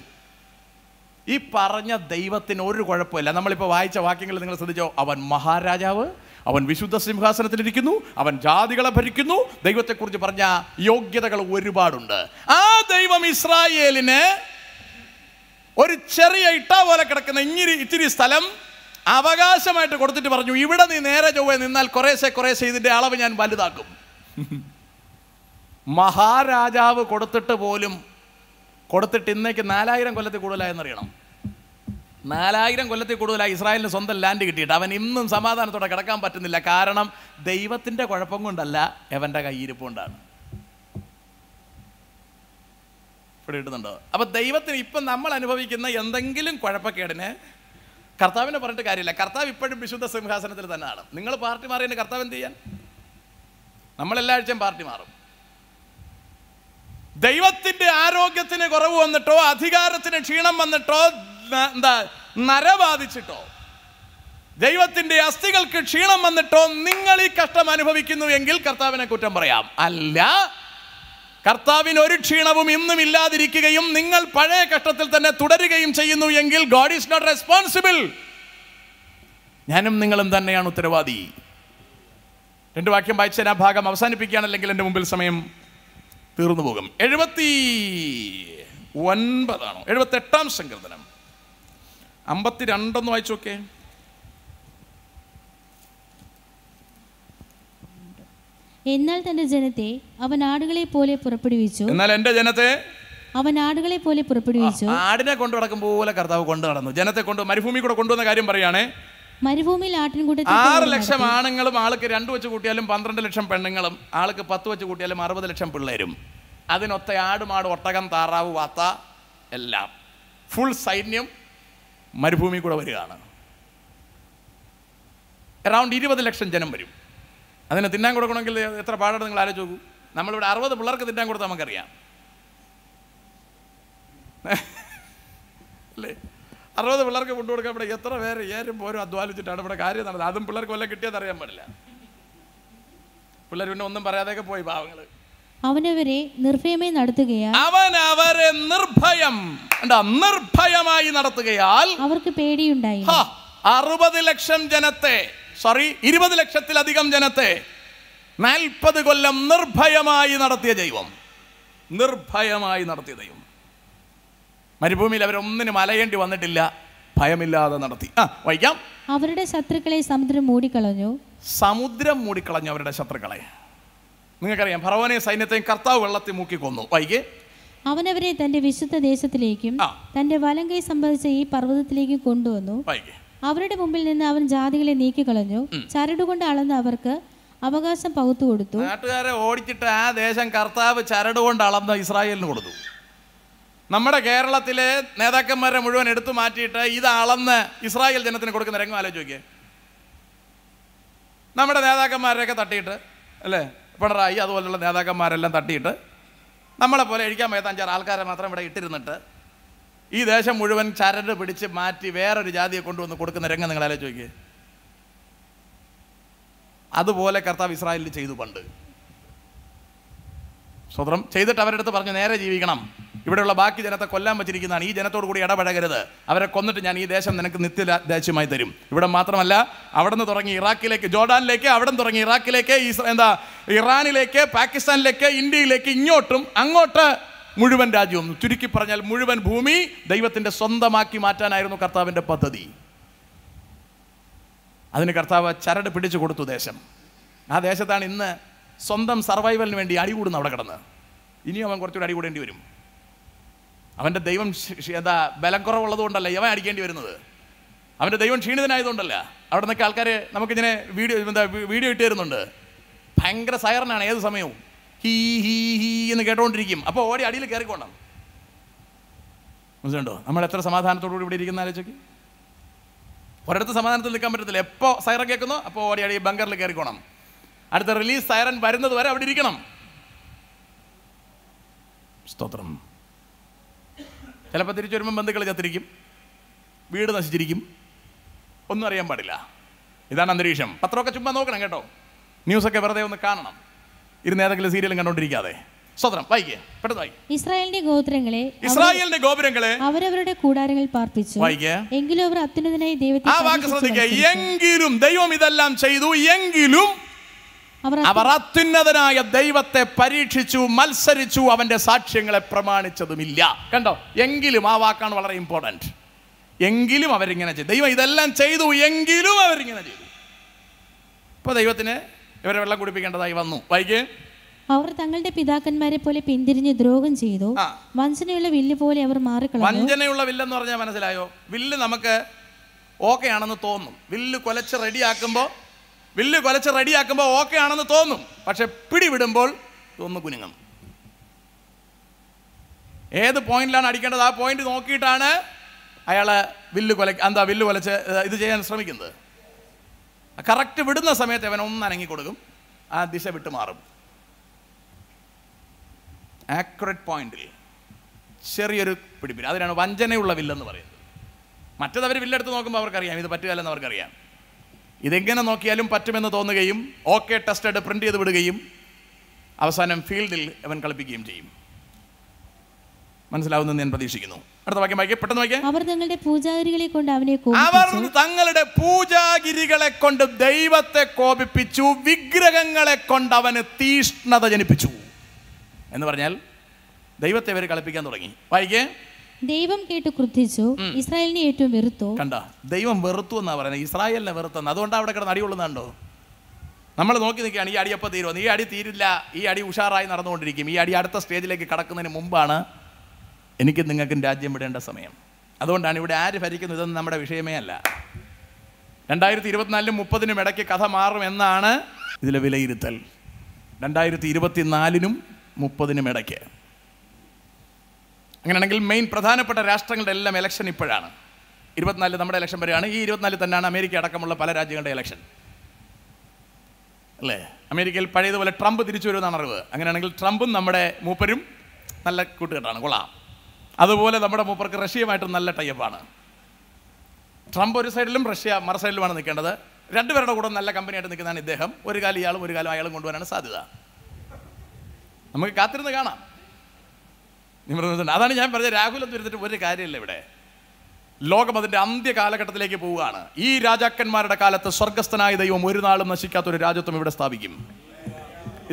A: ഈ പറഞ്ഞ ദൈവത്തിന് ഒരു കുഴപ്പമില്ല നമ്മളിപ്പോൾ വായിച്ച വാക്യങ്ങൾ നിങ്ങൾ ശ്രദ്ധിച്ചോ അവൻ മഹാരാജാവ് അവൻ വിശുദ്ധ സിംഹാസനത്തിലിരിക്കുന്നു അവൻ ജാതികളെ ഭരിക്കുന്നു ദൈവത്തെക്കുറിച്ച് പറഞ്ഞ യോഗ്യതകൾ ഒരുപാടുണ്ട് ആ ദൈവം ഇസ്രായേലിന് ഒരു ചെറിയ ഇട്ട പോലെ കിടക്കുന്ന ഇങ്ങനെ ഇത്തിരി സ്ഥലം അവകാശമായിട്ട് കൊടുത്തിട്ട് പറഞ്ഞു ഇവിടെ നീ നേരെ ചൊവ്വെ നിന്നാൽ കുറേശ്ശെ കുറേശ്ശെ ഇതിൻ്റെ അളവ് ഞാൻ വലുതാക്കും മഹാരാജാവ് കൊടുത്തിട്ട് പോലും കൊടുത്തിട്ട് ഇന്നേക്ക് നാലായിരം കൊല്ലത്തിൽ കൂടുതലായെന്നറിയണം നാലായിരം കൊല്ലത്തിൽ കൂടുതലായി ഇസ്രായേലിന് സ്വന്തം ലാൻഡ് കിട്ടിയിട്ട് അവൻ ഇന്നും സമാധാനത്തോടെ കിടക്കാൻ പറ്റുന്നില്ല കാരണം ദൈവത്തിൻ്റെ കുഴപ്പം കൊണ്ടല്ല എവൻ്റെ കയ്യിരിപ്പ് കൊണ്ടാണ് ഇവിടെ ഇടുന്നുണ്ടോ അപ്പോൾ ദൈവത്തിന് ഇപ്പം നമ്മൾ അനുഭവിക്കുന്ന എന്തെങ്കിലും കുഴപ്പക്കേടിന് കർത്താവിനെ പറഞ്ഞിട്ട് കാര്യമില്ല കർത്താവ് ഇപ്പോഴും വിശുദ്ധ സിംഹാസനത്തിൽ തന്നെയാണ് നിങ്ങൾ പാർട്ടി മാറിയതിന് കർത്താവ് എന്ത് ചെയ്യാൻ നമ്മളെല്ലാ ആഴ്ചയും പാർട്ടി മാറും ദൈവത്തിൻ്റെ ആരോഗ്യത്തിന് കുറവ് വന്നിട്ടോ അധികാരത്തിന് ക്ഷീണം വന്നിട്ടോ എന്താ നര ബാധിച്ചിട്ടോ ദൈവത്തിന്റെ അസ്ഥികൾക്ക് ക്ഷീണം വന്നിട്ടോ നിങ്ങൾ ഈ കഷ്ടം അനുഭവിക്കുന്നു എങ്കിൽ കർത്താവിനെ കുറ്റം പറയാം അല്ല കർത്താവിന് ഒരു ക്ഷീണവും ഇന്നും ഇല്ലാതിരിക്കുകയും നിങ്ങൾ പഴയ കഷ്ടത്തിൽ തന്നെ തുടരുകയും ചെയ്യുന്നു എങ്കിൽ ഗോഡ് ഈസ് നോട്ട് റെസ്പോൺസിബിൾ ഞാനും നിങ്ങളും തന്നെയാണ് ഉത്തരവാദി രണ്ട് വാക്യം വായിച്ച ആ ഭാഗം അവസാനിപ്പിക്കുകയാണെങ്കിൽ എൻ്റെ മുമ്പിൽ സമയം തീർന്നു പോകും എഴുപത്തി ഒൻപതാണോ എഴുപത്തെട്ടാം സങ്കീർത്തനം അമ്പത്തി രണ്ടൊന്ന് വായിച്ചു നോക്കെ
B: എന്നാൽ തന്റെ ജനത്തെ അവൻ ആടുകളെ പോലെ
A: പുറപ്പെടുവിച്ചു എന്നാൽ എന്റെ ജനത്തെ അവൻ ആടുകളെ പോലെ പുറപ്പെടുവിച്ചു ആടിനെ കൊണ്ടു നടക്കും പോലെ കർത്താവ് കൊണ്ടു നടന്നു ജനത്തെ കൊണ്ട് മരുഭൂമി കൂടെ കൊണ്ടുവന്ന കാര്യം പറയുകയാണേ
B: മരുഭൂമിയിൽ ആട്ടിൻകൂട്ടത്തിൽ ആറ് ലക്ഷം
A: ആണുങ്ങളും ആൾക്ക് രണ്ടു വെച്ച് കൂട്ടിയാലും പന്ത്രണ്ട് ലക്ഷം പെണ്ണുങ്ങളും ആൾക്ക് പത്ത് വെച്ച് കൂട്ടിയാലും അറുപത് ലക്ഷം പിള്ളേരും അതിനൊത്ത ആടുമാട് ഒട്ടകം താറാവ് വാത്ത എല്ലാം ഫുൾ സൈന്യം മരുഭൂമി കൂടെ വരികയാണ് അറൗണ്ട് ഇരുപത് ലക്ഷം ജനം വരും അതിന് തിന്നാൻ കൊടുക്കണമെങ്കിൽ എത്ര പാടാണ് നിങ്ങൾ ആലോചിച്ച് നോക്കൂ നമ്മളിവിടെ അറുപത് പിള്ളേർക്ക് തിന്നാൻ കൊടുത്താൽ നമുക്കറിയാം അല്ലേ അറുപത് പിള്ളേർക്ക് ഫുഡ് കൊടുക്കാൻ ഇവിടെ എത്ര പേര് ഏരും പോരും അധ്വാനിച്ചിട്ടാണ് ഇവിടെ കാര്യം നടന്നത് അതും പിള്ളേർക്ക് വല്ല കിട്ടിയതറിയാൻ പാടില്ല പിള്ളേർ പിന്നെ ഒന്നും പറയാതെയൊക്കെ പോയി പാവങ്ങൾ അവനവരെ നിർഭയമായി നടത്തുകയാൽ അവൻ അവരെ നിർഭയം നിർഭയമായി നടത്തുകയാൽ അവർക്ക് പേടിയുണ്ടായി അറുപത് ലക്ഷം ജനത്തെ സോറി ഇരുപത് ലക്ഷത്തിലധികം ജനത്തെ നാൽപ്പത് കൊല്ലം നിർഭയമായി നടത്തിയ ദൈവം നിർഭയമായി നടത്തിയ ദൈവം മരുഭൂമിയിൽ അവരൊന്നിനും അലയേണ്ടി വന്നിട്ടില്ല ഭയമില്ലാതെ നടത്തി ആ വായിക്കാം
B: അവരുടെ ശത്രുക്കളെ സമുദ്രം മൂടിക്കളഞ്ഞു
A: സമുദ്രം മൂടിക്കളഞ്ഞു അവരുടെ ശത്രുക്കളെ നിങ്ങൾക്കറിയാം ഫറവനെയും സൈന്യത്തെയും കർത്താവ് വെള്ളത്തിൽ മൂക്കി കൊന്നു വൈകി
B: അവനവരെ തന്റെ വിശുദ്ധ ദേശത്തിലേക്കും തന്റെ വലം കൈ സംബന്ധിച്ച ഈ പർവ്വതത്തിലേക്കും കൊണ്ടുവന്നു അവരുടെ മുമ്പിൽ നിന്ന് അവൻ ജാതികളെ നീക്കി കളഞ്ഞു ചരടുകൊണ്ട് അളന്ന് അവർക്ക് അവകാശം പകുത്തു കൊടുത്തു
A: നാട്ടുകാരെ ഓടിച്ചിട്ട് ആ ദേശം കർത്താവ് ചരടുകൊണ്ട് അളന്ന് ഇസ്രായേലിന് കൊടുത്തു നമ്മുടെ കേരളത്തിലെ നേതാക്കന്മാരെ മുഴുവൻ എടുത്തു മാറ്റിയിട്ട് ഇത് അളന്ന് ഇസ്രായേൽ ജനത്തിന് കൊടുക്കുന്ന രംഗം ആലോചിക്കേ നമ്മുടെ നേതാക്കന്മാരെയൊക്കെ തട്ടിയിട്ട് അല്ലേ പിണറായി അതുപോലുള്ള നേതാക്കന്മാരെല്ലാം തട്ടിയിട്ട് നമ്മളെ പോലെ ഇഴിക്കാൻ പോയത് അഞ്ചാറ് ആൾക്കാരെ മാത്രം ഇവിടെ ഇട്ടിരുന്നിട്ട് ഈ ദേശം മുഴുവൻ ചരട് പിടിച്ച് മാറ്റി വേറൊരു ജാതിയെ കൊണ്ടുവന്ന് കൊടുക്കുന്ന രംഗം നിങ്ങൾ ആലോചിച്ച് നോക്കിയേ അതുപോലെ കർത്താവ് ഇസ്രായേലിൽ ചെയ്തു പണ്ട് സ്വതന്ത്രം ചെയ്തിട്ട് അവരുടെ അടുത്ത് പറഞ്ഞു നേരെ ജീവിക്കണം ഇവിടെയുള്ള ബാക്കി ജനത്തെ കൊല്ലാൻ വെച്ചിരിക്കുന്നതാണ് ഈ ജനത്തോടു കൂടി ഇടപഴകരുത് അവരെ കൊന്നിട്ട് ഞാൻ ഈ ദേശം നിനക്ക് നിത്യ ദേശമായി തരും ഇവിടെ മാത്രമല്ല അവിടെ നിന്ന് തുടങ്ങി ഇറാഖിലേക്ക് ജോർഡാനിലേക്ക് അവിടെ തുടങ്ങി ഇറാഖിലേക്ക് എന്താ ഇറാനിലേക്ക് പാകിസ്ഥാനിലേക്ക് ഇന്ത്യയിലേക്ക് ഇങ്ങോട്ടും അങ്ങോട്ട് മുഴുവൻ രാജ്യവും ചുരുക്കി പറഞ്ഞാൽ മുഴുവൻ ഭൂമി ദൈവത്തിൻ്റെ സ്വന്തമാക്കി മാറ്റാനായിരുന്നു കർത്താവിൻ്റെ പദ്ധതി അതിന് കർത്താവ് ചരട് പിടിച്ചു കൊടുത്തു ദേശം ആ ദേശത്താണ് ഇന്ന് സ്വന്തം സർവൈവലിന് വേണ്ടി അടികൂടുന്നത് അവിടെ കിടന്ന് ഇനിയും അവൻ കുറച്ചുകൂടി അടികൂടേണ്ടി വരും അവൻ്റെ ദൈവം എന്താ ബലക്കുറവുള്ളതുകൊണ്ടല്ല ഇവൻ അടിക്കേണ്ടി വരുന്നത് അവൻ്റെ ദൈവം ക്ഷീണിതനായതുകൊണ്ടല്ല അവിടെ നിന്നൊക്കെ ആൾക്കാർ നമുക്കിങ്ങനെ വീഡിയോ എന്താ വീഡിയോ ഇട്ട് തരുന്നുണ്ട് ഭയങ്കര സൈറനാണ് ഏത് സമയവും ഹീ ഹീ ഹീ എന്ന് കേട്ടോണ്ടിരിക്കും അപ്പോൾ ഓടി അടിയിൽ കയറിക്കൊണ്ടാണ് മനസ്സിലുണ്ടോ നമ്മൾ എത്ര സമാധാനത്തോടുകൂടി ഇവിടെ ഇരിക്കുന്ന ആലോചിക്ക് ഒരിടത്ത് സമാധാനത്തിൽ നിൽക്കാൻ പറ്റത്തില്ല എപ്പോൾ സൈറൻ കേൾക്കുന്നോ അപ്പോൾ ഓടി അടി ബങ്കറിൽ കയറിക്കോണം അടുത്ത റിലീസ് സൈറൻ വരുന്നത് വരെ അവിടെ ഇരിക്കണം സ്തോത്രം ചിലപ്പോൾ തിരിച്ചു വരുമ്പോൾ ബന്ധുക്കൾ ചത്തിരിക്കും വീട് നശിച്ചിരിക്കും ഒന്നും അറിയാൻ പാടില്ല ഇതാണ് അന്തരീക്ഷം പത്രമൊക്കെ ചുമ്മാ നോക്കണം കേട്ടോ ന്യൂസൊക്കെ വെറുതെ ഒന്ന് കാണണം ഇരുന്ന് ഏതെങ്കിലും സീരിയലും കണ്ടോണ്ടിരിക്കാതെ സ്വതന്ത്രം വായിക്കേ പെട്ടെന്ന്
B: ഇസ്രായേലിന്റെ ഗോത്രങ്ങളെ ഇസ്രായേലിന്റെ ഗോപുരങ്ങളെ അവരവരുടെ
A: കൂടാരങ്ങളിൽ പാർപ്പിച്ചു വായിക്കേ
B: എങ്കിലും അവർ അത്യുന്നതനായി ദൈവത്തെ ആ വാക്ക് ശ്രദ്ധിക്കുക
A: എങ്കിലും ദൈവം ഇതെല്ലാം ചെയ്തു എങ്കിലും അവർ അത്യുന്നതനായ ദൈവത്തെ പരീക്ഷിച്ചു മത്സരിച്ചു അവന്റെ സാക്ഷ്യങ്ങളെ പ്രമാണിച്ചതുമില്ല കണ്ടോ എങ്കിലും ആ വാക്കാണ് വളരെ ഇമ്പോർട്ടൻറ്റ് എങ്കിലും അവരിങ്ങനെ ചെയ്തു ദൈവം ഇതെല്ലാം ചെയ്തു എങ്കിലും അവരിങ്ങനെ ചെയ്തു ഇപ്പോൾ ദൈവത്തിന് ഇവരെ വെള്ളം കുടിപ്പിക്കേണ്ടതായി വന്നു വൈകി
B: അവർ തങ്ങളുടെ പിതാക്കന്മാരെ പോലെ പിന്തിരിഞ്ഞ് ദ്രോഹം ചെയ്തു വഞ്ചനയുള്ള വില്ല് പോലെ അവർ മാറിക്കളഞ്ഞു വഞ്ചനയുള്ള
A: വില്ലെന്ന് പറഞ്ഞാൽ മനസ്സിലായോ വില്ല് നമുക്ക് ഓക്കെ ആണെന്ന് തോന്നും വില്ല് കൊലച്ച് റെഡിയാക്കുമ്പോൾ വില്ല് കൊലച്ച് റെഡിയാക്കുമ്പോൾ ഓക്കെ ആണെന്ന് തോന്നും പക്ഷെ പിടിവിടുമ്പോൾ തോന്നു കുനുങ്ങും ഏത് പോയിന്റിലാണ് അടിക്കേണ്ടത് ആ പോയിന്റ് നോക്കിയിട്ടാണ് അയാൾ വില്ല് കൊല എന്താ വില്ല് കൊലച്ച് ഇത് ചെയ്യാൻ ശ്രമിക്കുന്നത് കറക്റ്റ് വിടുന്ന സമയത്ത് അവൻ ഒന്ന് അനങ്ങി കൊടുക്കും ആ ദിശ വിട്ട് മാറും ആക്യുറേറ്റ് പോയിന്റിൽ ചെറിയൊരു പിടിപ്പിന് അതിനാണ് വഞ്ചനയുള്ള വില്ലെന്ന് പറയുന്നത് മറ്റത് അവർ വില്ലെടുത്ത് നോക്കുമ്പോൾ അവർക്കറിയാം ഇത് പറ്റുകയല്ലെന്ന് അവർക്കറിയാം ഇതെങ്ങനെ നോക്കിയാലും പറ്റുമെന്ന് തോന്നുകയും ഓക്കെ ടെസ്റ്റഡ് പ്രിന്റ് ചെയ്ത് വിടുകയും അവസാനം ഫീൽഡിൽ അവൻ കളിപ്പിക്കുകയും ചെയ്യും മനസ്സിലാവുന്നെന്ന് ഞാൻ പ്രതീക്ഷിക്കുന്നു അടുത്ത വാക്യം വായിക്കാം പെട്ടെന്ന് വായിക്കാം അവർ തങ്ങളുടെ പൂജാഗിരികളെ കൊണ്ട് അവനെ അവർ തങ്ങളുടെ പൂജാഗിരികളെ കൊണ്ട് ദൈവത്തെ കോപിപ്പിച്ചു വിഗ്രഹങ്ങളെ കൊണ്ട് അവന് തീഷ്ണത ജനിപ്പിച്ചു എന്ന് പറഞ്ഞാൽ ദൈവത്തെ അവരെ കളിപ്പിക്കാൻ തുടങ്ങി വായിക്കേ
B: ദൈവം കേട്ട് ക്രുദ്ധിച്ചു ഇസ്രായേലിനെ ഏറ്റവും വെറുത്തു
A: കണ്ട ദൈവം വെറുത്തു എന്നാ പറയുന്നത് ഇസ്രായേലിനെ വെറുത്തു അതുകൊണ്ടാണ് അവിടെ കിടന്ന് അടിയുള്ളതാണ്ടോ നമ്മൾ നോക്കി നിൽക്കുകയാണ് ഈ അടി എപ്പോൾ തീരുമെന്ന് ഈ അടി തീരില്ല ഈ അടി ഉഷാറായി നടന്നുകൊണ്ടിരിക്കും ഈ അടി അടുത്ത സ്റ്റേജിലേക്ക് കടക്കുന്നതിന് മുമ്പാണ് എനിക്ക് നിങ്ങൾക്കും രാജ്യം വിടേണ്ട സമയം അതുകൊണ്ടാണ് ഇവിടെ ആര് ഭരിക്കുന്നു ഇതൊന്നും നമ്മുടെ വിഷയമേ അല്ല രണ്ടായിരത്തി ഇരുപത്തിനാലിനും മുപ്പതിനും ഇടയ്ക്ക് കഥ മാറും എന്നാണ് ഇതിലെ വിലയിരുത്തൽ രണ്ടായിരത്തി ഇരുപത്തിനാലിനും മുപ്പതിനും ഇടയ്ക്ക് അങ്ങനെയാണെങ്കിൽ മെയിൻ പ്രധാനപ്പെട്ട രാഷ്ട്രങ്ങളുടെ എല്ലാം ഇലക്ഷൻ ഇപ്പോഴാണ് ഇരുപത്തിനാല് നമ്മുടെ ഇലക്ഷൻ വരെയാണ് ഈ ഇരുപത്തിനാല് തന്നെയാണ് അമേരിക്ക അടക്കമുള്ള പല രാജ്യങ്ങളുടെ ഇലക്ഷൻ അല്ലേ അമേരിക്കയിൽ പഴയതുപോലെ ട്രംപ് തിരിച്ചു വരുമെന്നാണ് അറിവ് അങ്ങനെയാണെങ്കിൽ ട്രംപും നമ്മുടെ മൂപ്പരും നല്ല കൂട്ടുകെട്ടാണ് കൊള്ളാം അതുപോലെ നമ്മുടെ മൂപ്പർക്ക് റഷ്യയുമായിട്ട് നല്ല ടൈപ്പാണ് ട്രംപ് ഒരു സൈഡിലും റഷ്യ മറു സൈഡിലുമാണ് നിൽക്കേണ്ടത് രണ്ടുപേരുടെ കൂടെ നല്ല കമ്പനിയായിട്ട് നിൽക്കുന്നതാണ് ഇദ്ദേഹം ഒരു കാലം ഇയാളും ഒരു കാലം അയാളും കൊണ്ടുവരാനാണ് സാധ്യത നമുക്ക് കാത്തിരുന്ന് കാണാം നിമിർന്നുണ്ട് അതാണ് ഞാൻ പറഞ്ഞത് രാഹുൽ എന്ന് വരുന്നിട്ട് ഒരു കാര്യമില്ല ഇവിടെ ലോകം അതിൻ്റെ അന്ത്യ കാലഘട്ടത്തിലേക്ക് പോവുകയാണ് ഈ രാജാക്കന്മാരുടെ കാലത്ത് സ്വർഗസ്ഥനായ ദൈവം ഒരു നാളും നശിക്കാത്തൊരു രാജ്യത്വം ഇവിടെ സ്ഥാപിക്കും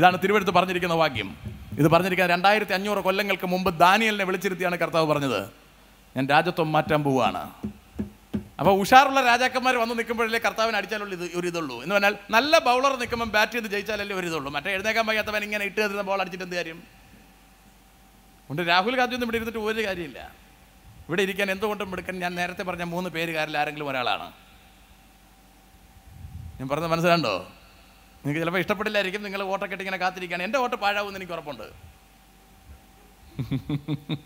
A: ഇതാണ് തിരുവനന്തപുരത്ത് പറഞ്ഞിരിക്കുന്ന വാക്യം ഇത് പറഞ്ഞിരിക്കുന്ന രണ്ടായിരത്തി അഞ്ഞൂറ് കൊല്ലങ്ങൾക്ക് മുമ്പ് ദാനിയലിനെ വിളിച്ചിരുത്തിയാണ് കർത്താവ് പറഞ്ഞത് ഞാൻ രാജ്യത്വം മാറ്റാൻ പോവുകയാണ് അപ്പോൾ ഉഷാറുള്ള രാജാക്കന്മാർ വന്ന് നിൽക്കുമ്പോഴല്ലേ കർത്താവിന് അടിച്ചാലുള്ള ഇത് ഒരു ഇതുള്ളൂ എന്ന് പറഞ്ഞാൽ നല്ല ബൗളർ നിൽക്കുമ്പോൾ ബാറ്റ് ചെയ്ത് ജയിച്ചാലല്ലേ ഒരു ഇതുള്ളൂ മറ്റേ എഴുന്നേക്കാൻ വയ്യാത്തവൻ ഇങ്ങനെ ഇട്ട് തരുന്ന ബോൾ അടിച്ചിട്ട് എന്ത് കാര്യം കൊണ്ട് രാഹുൽ ഗാന്ധി ഒന്നും ഇവിടെ ഇരുന്നിട്ട് ഒരു കാര്യമില്ല ഇവിടെ ഇരിക്കാൻ എന്തുകൊണ്ടും എടുക്കാൻ ഞാൻ നേരത്തെ പറഞ്ഞ മൂന്ന് പേരുകാരിൽ ആരെങ്കിലും ഒരാളാണ് ഞാൻ പറഞ്ഞത് മനസ്സിലാണ്ടോ നിങ്ങൾക്ക് ചിലപ്പോൾ ഇഷ്ടപ്പെടില്ലായിരിക്കും നിങ്ങൾ വോട്ടൊക്കെ ഇങ്ങനെ കാത്തിരിക്കുകയാണ് എൻ്റെ വോട്ട് പാഴാവുമെന്ന് എനിക്ക് ഉറപ്പുണ്ട്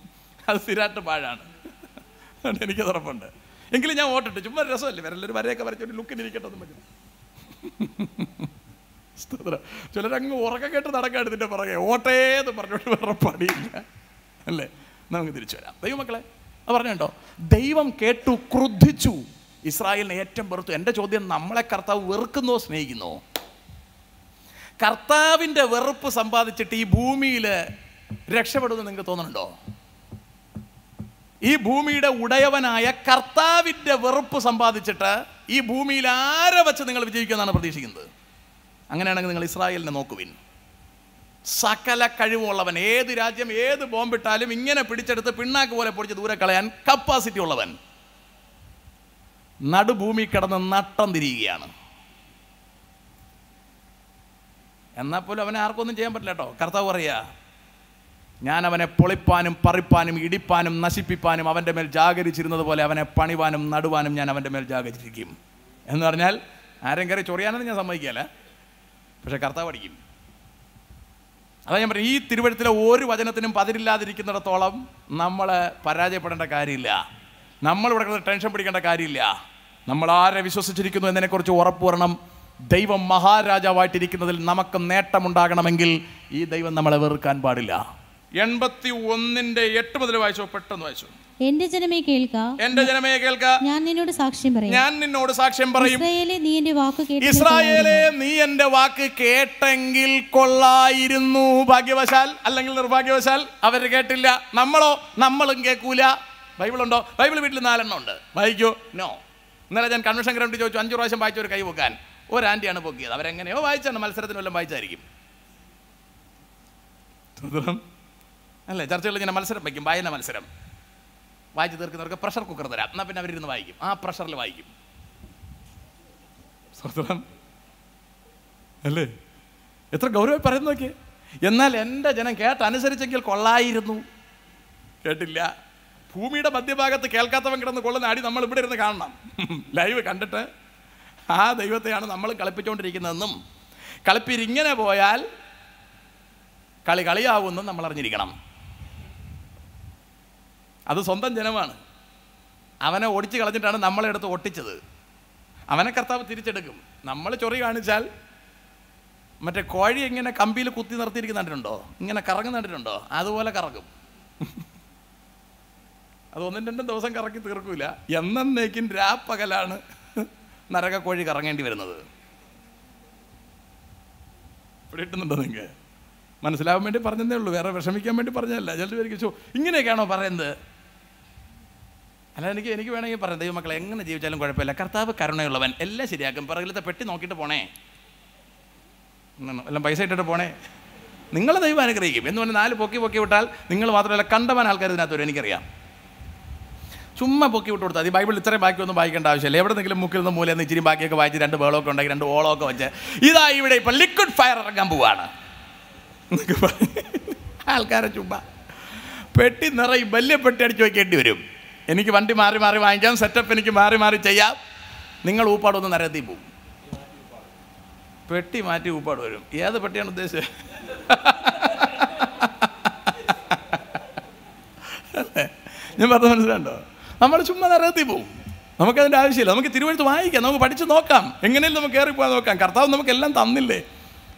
A: അത് സ്ഥിരമായിട്ട് പാഴാണ് എനിക്ക് ഉറപ്പുണ്ട് എങ്കിലും ഞാൻ വോട്ടിട്ട് ചുമ്മാ രസമല്ലേ വരല്ലൊരു വരയൊക്കെ വരച്ചൊരു ഇരിക്കട്ടെ എന്ന് പറ്റും ചിലരങ്ങ് ഉറക്കം കേട്ട് നടക്കാണ് ഇതിൻ്റെ പുറകെ എന്ന് പറഞ്ഞോട്ട് വേറെ പണിയില്ല അല്ലേ നമുക്ക് തിരിച്ചു വരാം ദൈവമക്കളെ അത് പറഞ്ഞുണ്ടോ ദൈവം കേട്ടു ക്രുദ്ധിച്ചു ഇസ്രായേലിനെ ഏറ്റവും വെറുത്തു എൻ്റെ ചോദ്യം നമ്മളെ കർത്താവ് വെറുക്കുന്നോ സ്നേഹിക്കുന്നോ കർത്താവിൻ്റെ വെറുപ്പ് സമ്പാദിച്ചിട്ട് ഈ ഭൂമിയിൽ രക്ഷപ്പെടുമെന്ന് നിങ്ങൾക്ക് തോന്നുന്നുണ്ടോ ഈ ഭൂമിയുടെ ഉടയവനായ കർത്താവിൻ്റെ വെറുപ്പ് സമ്പാദിച്ചിട്ട് ഈ ഭൂമിയിൽ ആരെ വച്ച് നിങ്ങൾ വിജയിക്കുമെന്നാണ് പ്രതീക്ഷിക്കുന്നത് അങ്ങനെയാണെങ്കിൽ നിങ്ങൾ ഇസ്രായേലിനെ നോക്കുവിൻ സകല കഴിവുള്ളവൻ ഏത് രാജ്യം ഏത് ബോംബിട്ടാലും ഇങ്ങനെ പിടിച്ചെടുത്ത് പിണ്ണാക്ക് പോലെ പൊടിച്ച് ദൂരെ കളയാൻ കപ്പാസിറ്റി ഉള്ളവൻ നടുഭൂമി കിടന്ന് നട്ടം തിരിയുകയാണ് എന്നാൽ പോലും അവനെ ആർക്കൊന്നും ചെയ്യാൻ പറ്റില്ല കേട്ടോ കർത്താവ് പറയുക ഞാൻ അവനെ പൊളിപ്പാനും പറിപ്പാനും ഇടിപ്പാനും നശിപ്പിപ്പാനും അവൻ്റെ മേൽ ജാഗരിച്ചിരുന്നത് പോലെ അവനെ പണിവാനും നടുവാനും ഞാൻ അവൻ്റെ മേൽ ജാഗരിച്ചിരിക്കും എന്ന് പറഞ്ഞാൽ ആരും കയറി ചൊറിയാനെന്ന് ഞാൻ സമ്മതിക്കുകയല്ല പക്ഷേ കർത്താവ് അടിക്കും അതാ ഞാൻ പറയും ഈ തിരുവഴുത്തിലെ ഒരു വചനത്തിനും പതിരില്ലാതിരിക്കുന്നിടത്തോളം നമ്മൾ പരാജയപ്പെടേണ്ട കാര്യമില്ല നമ്മൾ ഇവിടെ ടെൻഷൻ പിടിക്കേണ്ട കാര്യമില്ല നമ്മൾ ആരെ വിശ്വസിച്ചിരിക്കുന്നു എന്നതിനെക്കുറിച്ച് ഉറപ്പ് വരണം ദൈവം മഹാരാജാവായിട്ടിരിക്കുന്നതിൽ നമുക്ക് നേട്ടമുണ്ടാകണമെങ്കിൽ ഈ ദൈവം നമ്മളെ വെറുക്കാൻ പാടില്ല എൺപത്തി ഒന്നിന്റെ എട്ട് മുതൽ വായിച്ചോ പെട്ടെന്ന് വായിച്ചോ
B: എന്റെ ജനമേ കേൾക്ക
A: എന്റെ ജനമേ കേൾക്ക ഞാൻ നിന്നോട് സാക്ഷ്യം പറയും ഞാൻ നിന്നോട് സാക്ഷ്യം പറയും ഇസ്രായേലേ നീ എന്റെ വാക്ക് കേട്ട നീ എന്റെ വാക്ക് കേട്ടെങ്കിൽ കൊള്ളായിരുന്നു ഭാഗ്യവശാൽ അല്ലെങ്കിൽ നിർഭാഗ്യവശാൽ അവർ കേട്ടില്ല നമ്മളോ നമ്മളും കേൾക്കൂല ബൈബിൾ ഉണ്ടോ ബൈബിൾ വീട്ടിൽ നാലെണ്ണം ഉണ്ട് വായിക്കോ നോ ഇന്നലെ ഞാൻ കൺവെൻഷൻ ഗ്രൗണ്ടിൽ ചോദിച്ചു അഞ്ചു പ്രാവശ്യം വായിച്ചു ഒരു കൈ വെക്കാൻ ഒരാൻറ്റിയാണ് പൊക്കിയത് അവരെങ്ങനെയോ വായിച്ചാണ് മത്സരത്തിന് വല്ലതും വായിച്ചായിരിക്കും അല്ലേ ചർച്ചകളിൽ ഇങ്ങനെ മത്സരം വയ്ക്കും വായന മത്സരം വായിച്ച് തീർക്കുന്നവർക്ക് പ്രഷർ കുക്കർ തരാം എന്നാൽ പിന്നെ അവരിരുന്ന് വായിക്കും ആ പ്രഷറിൽ വായിക്കും അല്ലേ എത്ര ഗൗരവം പറയുന്നു നോക്കിയേ എന്നാൽ എൻ്റെ ജനം കേട്ടനുസരിച്ചെങ്കിൽ കൊള്ളായിരുന്നു കേട്ടില്ല ഭൂമിയുടെ മധ്യഭാഗത്ത് കേൾക്കാത്തവൻ കിടന്ന് കൊള്ളുന്ന അടി നമ്മൾ ഇവിടെ ഇരുന്ന് കാണണം ലൈവ് കണ്ടിട്ട് ആ ദൈവത്തെയാണ് നമ്മൾ കളിപ്പിച്ചുകൊണ്ടിരിക്കുന്നതെന്നും കളിപ്പിരിങ്ങനെ പോയാൽ കളി കളിയാവുമെന്നും നമ്മൾ അറിഞ്ഞിരിക്കണം അത് സ്വന്തം ജനമാണ് അവനെ ഓടിച്ച് കളഞ്ഞിട്ടാണ് നമ്മളെടുത്ത് ഒട്ടിച്ചത് അവനെ കർത്താവ് തിരിച്ചെടുക്കും നമ്മൾ ചൊറി കാണിച്ചാൽ മറ്റേ കോഴി ഇങ്ങനെ കമ്പിയിൽ കുത്തി നിർത്തിയിരിക്കുന്നുണ്ടോ ഇങ്ങനെ കറങ്ങുന്ന അതുപോലെ കറങ്ങും അത് ഒന്നും രണ്ടും ദിവസം കറക്കി തീർക്കൂല എന്നേക്കും രാപ്പകലാണ് നരകക്കോഴി കറങ്ങേണ്ടി വരുന്നത് ഇവിടെ ഇട്ടുന്നുണ്ടോ നിങ്ങൾക്ക് മനസ്സിലാവാൻ വേണ്ടി പറഞ്ഞതേ ഉള്ളൂ വേറെ വിഷമിക്കാൻ വേണ്ടി പറഞ്ഞതല്ല ചിലർ ചോ ഇങ്ങനെയൊക്കെയാണോ പറയുന്നത് അല്ല എനിക്ക് എനിക്ക് വേണമെങ്കിൽ പറയാം ദൈവമക്കളെ എങ്ങനെ ജീവിച്ചാലും കുഴപ്പമില്ല കർത്താവ് കരുണയുള്ളവൻ എല്ലാം ശരിയാക്കും പിറകിലത്തെ പെട്ടി നോക്കിയിട്ട് പോണേ എല്ലാം പൈസ ഇട്ടിട്ട് പോണേ നിങ്ങളെ ദൈവം അനുഗ്രഹിക്കും എന്ന് പറഞ്ഞാൽ നാല് പൊക്കി പൊക്കി വിട്ടാൽ നിങ്ങൾ മാത്രമല്ല കണ്ടവൻ ആൾക്കാർ ഇതിനകത്ത് വരും എനിക്കറിയാം ചുമ്മാ പൊക്കി വിട്ട് കൊടുത്താൽ മതി ബൈബിൾ ഇത്രയും ബാക്കിയൊന്നും വായിക്കേണ്ട ആവശ്യമില്ല എവിടെന്നെങ്കിലും മുക്കിൽ നിന്ന് മൂലയിൽ നിന്ന് ഇച്ചിരി ബാക്കിയൊക്കെ വായിച്ച് രണ്ട് വേളമൊക്കെ ഉണ്ടെങ്കിൽ രണ്ട് ഓളമൊക്കെ വെച്ച് ഇതാ ഇവിടെ ഇപ്പം ലിക്വിഡ് ഫയർ ഇറങ്ങാൻ പോവാണ് ആൾക്കാരെ ചുമ്മാ പെട്ടി നിറയി വലിയ പെട്ടി അടിച്ച് വയ്ക്കേണ്ടി വരും എനിക്ക് വണ്ടി മാറി മാറി വാങ്ങിക്കാം സെറ്റപ്പ് എനിക്ക് മാറി മാറി ചെയ്യാം നിങ്ങൾ ഊപ്പാടൊന്ന് നരത്തി പോവും പെട്ടി മാറ്റി ഊപ്പാട് വരും ഏത് പെട്ടിയാണ് ഉദ്ദേശിച്ചത് ഞാൻ പറഞ്ഞത് മനസ്സിലുണ്ടോ നമ്മൾ ചുമ്മാ നിറയത്തി പോകും നമുക്കതിൻ്റെ ആവശ്യമില്ല നമുക്ക് തിരുവഴുത്ത് വായിക്കാം നമുക്ക് പഠിച്ച് നോക്കാം എങ്ങനെയും നമുക്ക് കയറിപ്പോകാൻ നോക്കാം കർത്താവ് നമുക്കെല്ലാം തന്നില്ലേ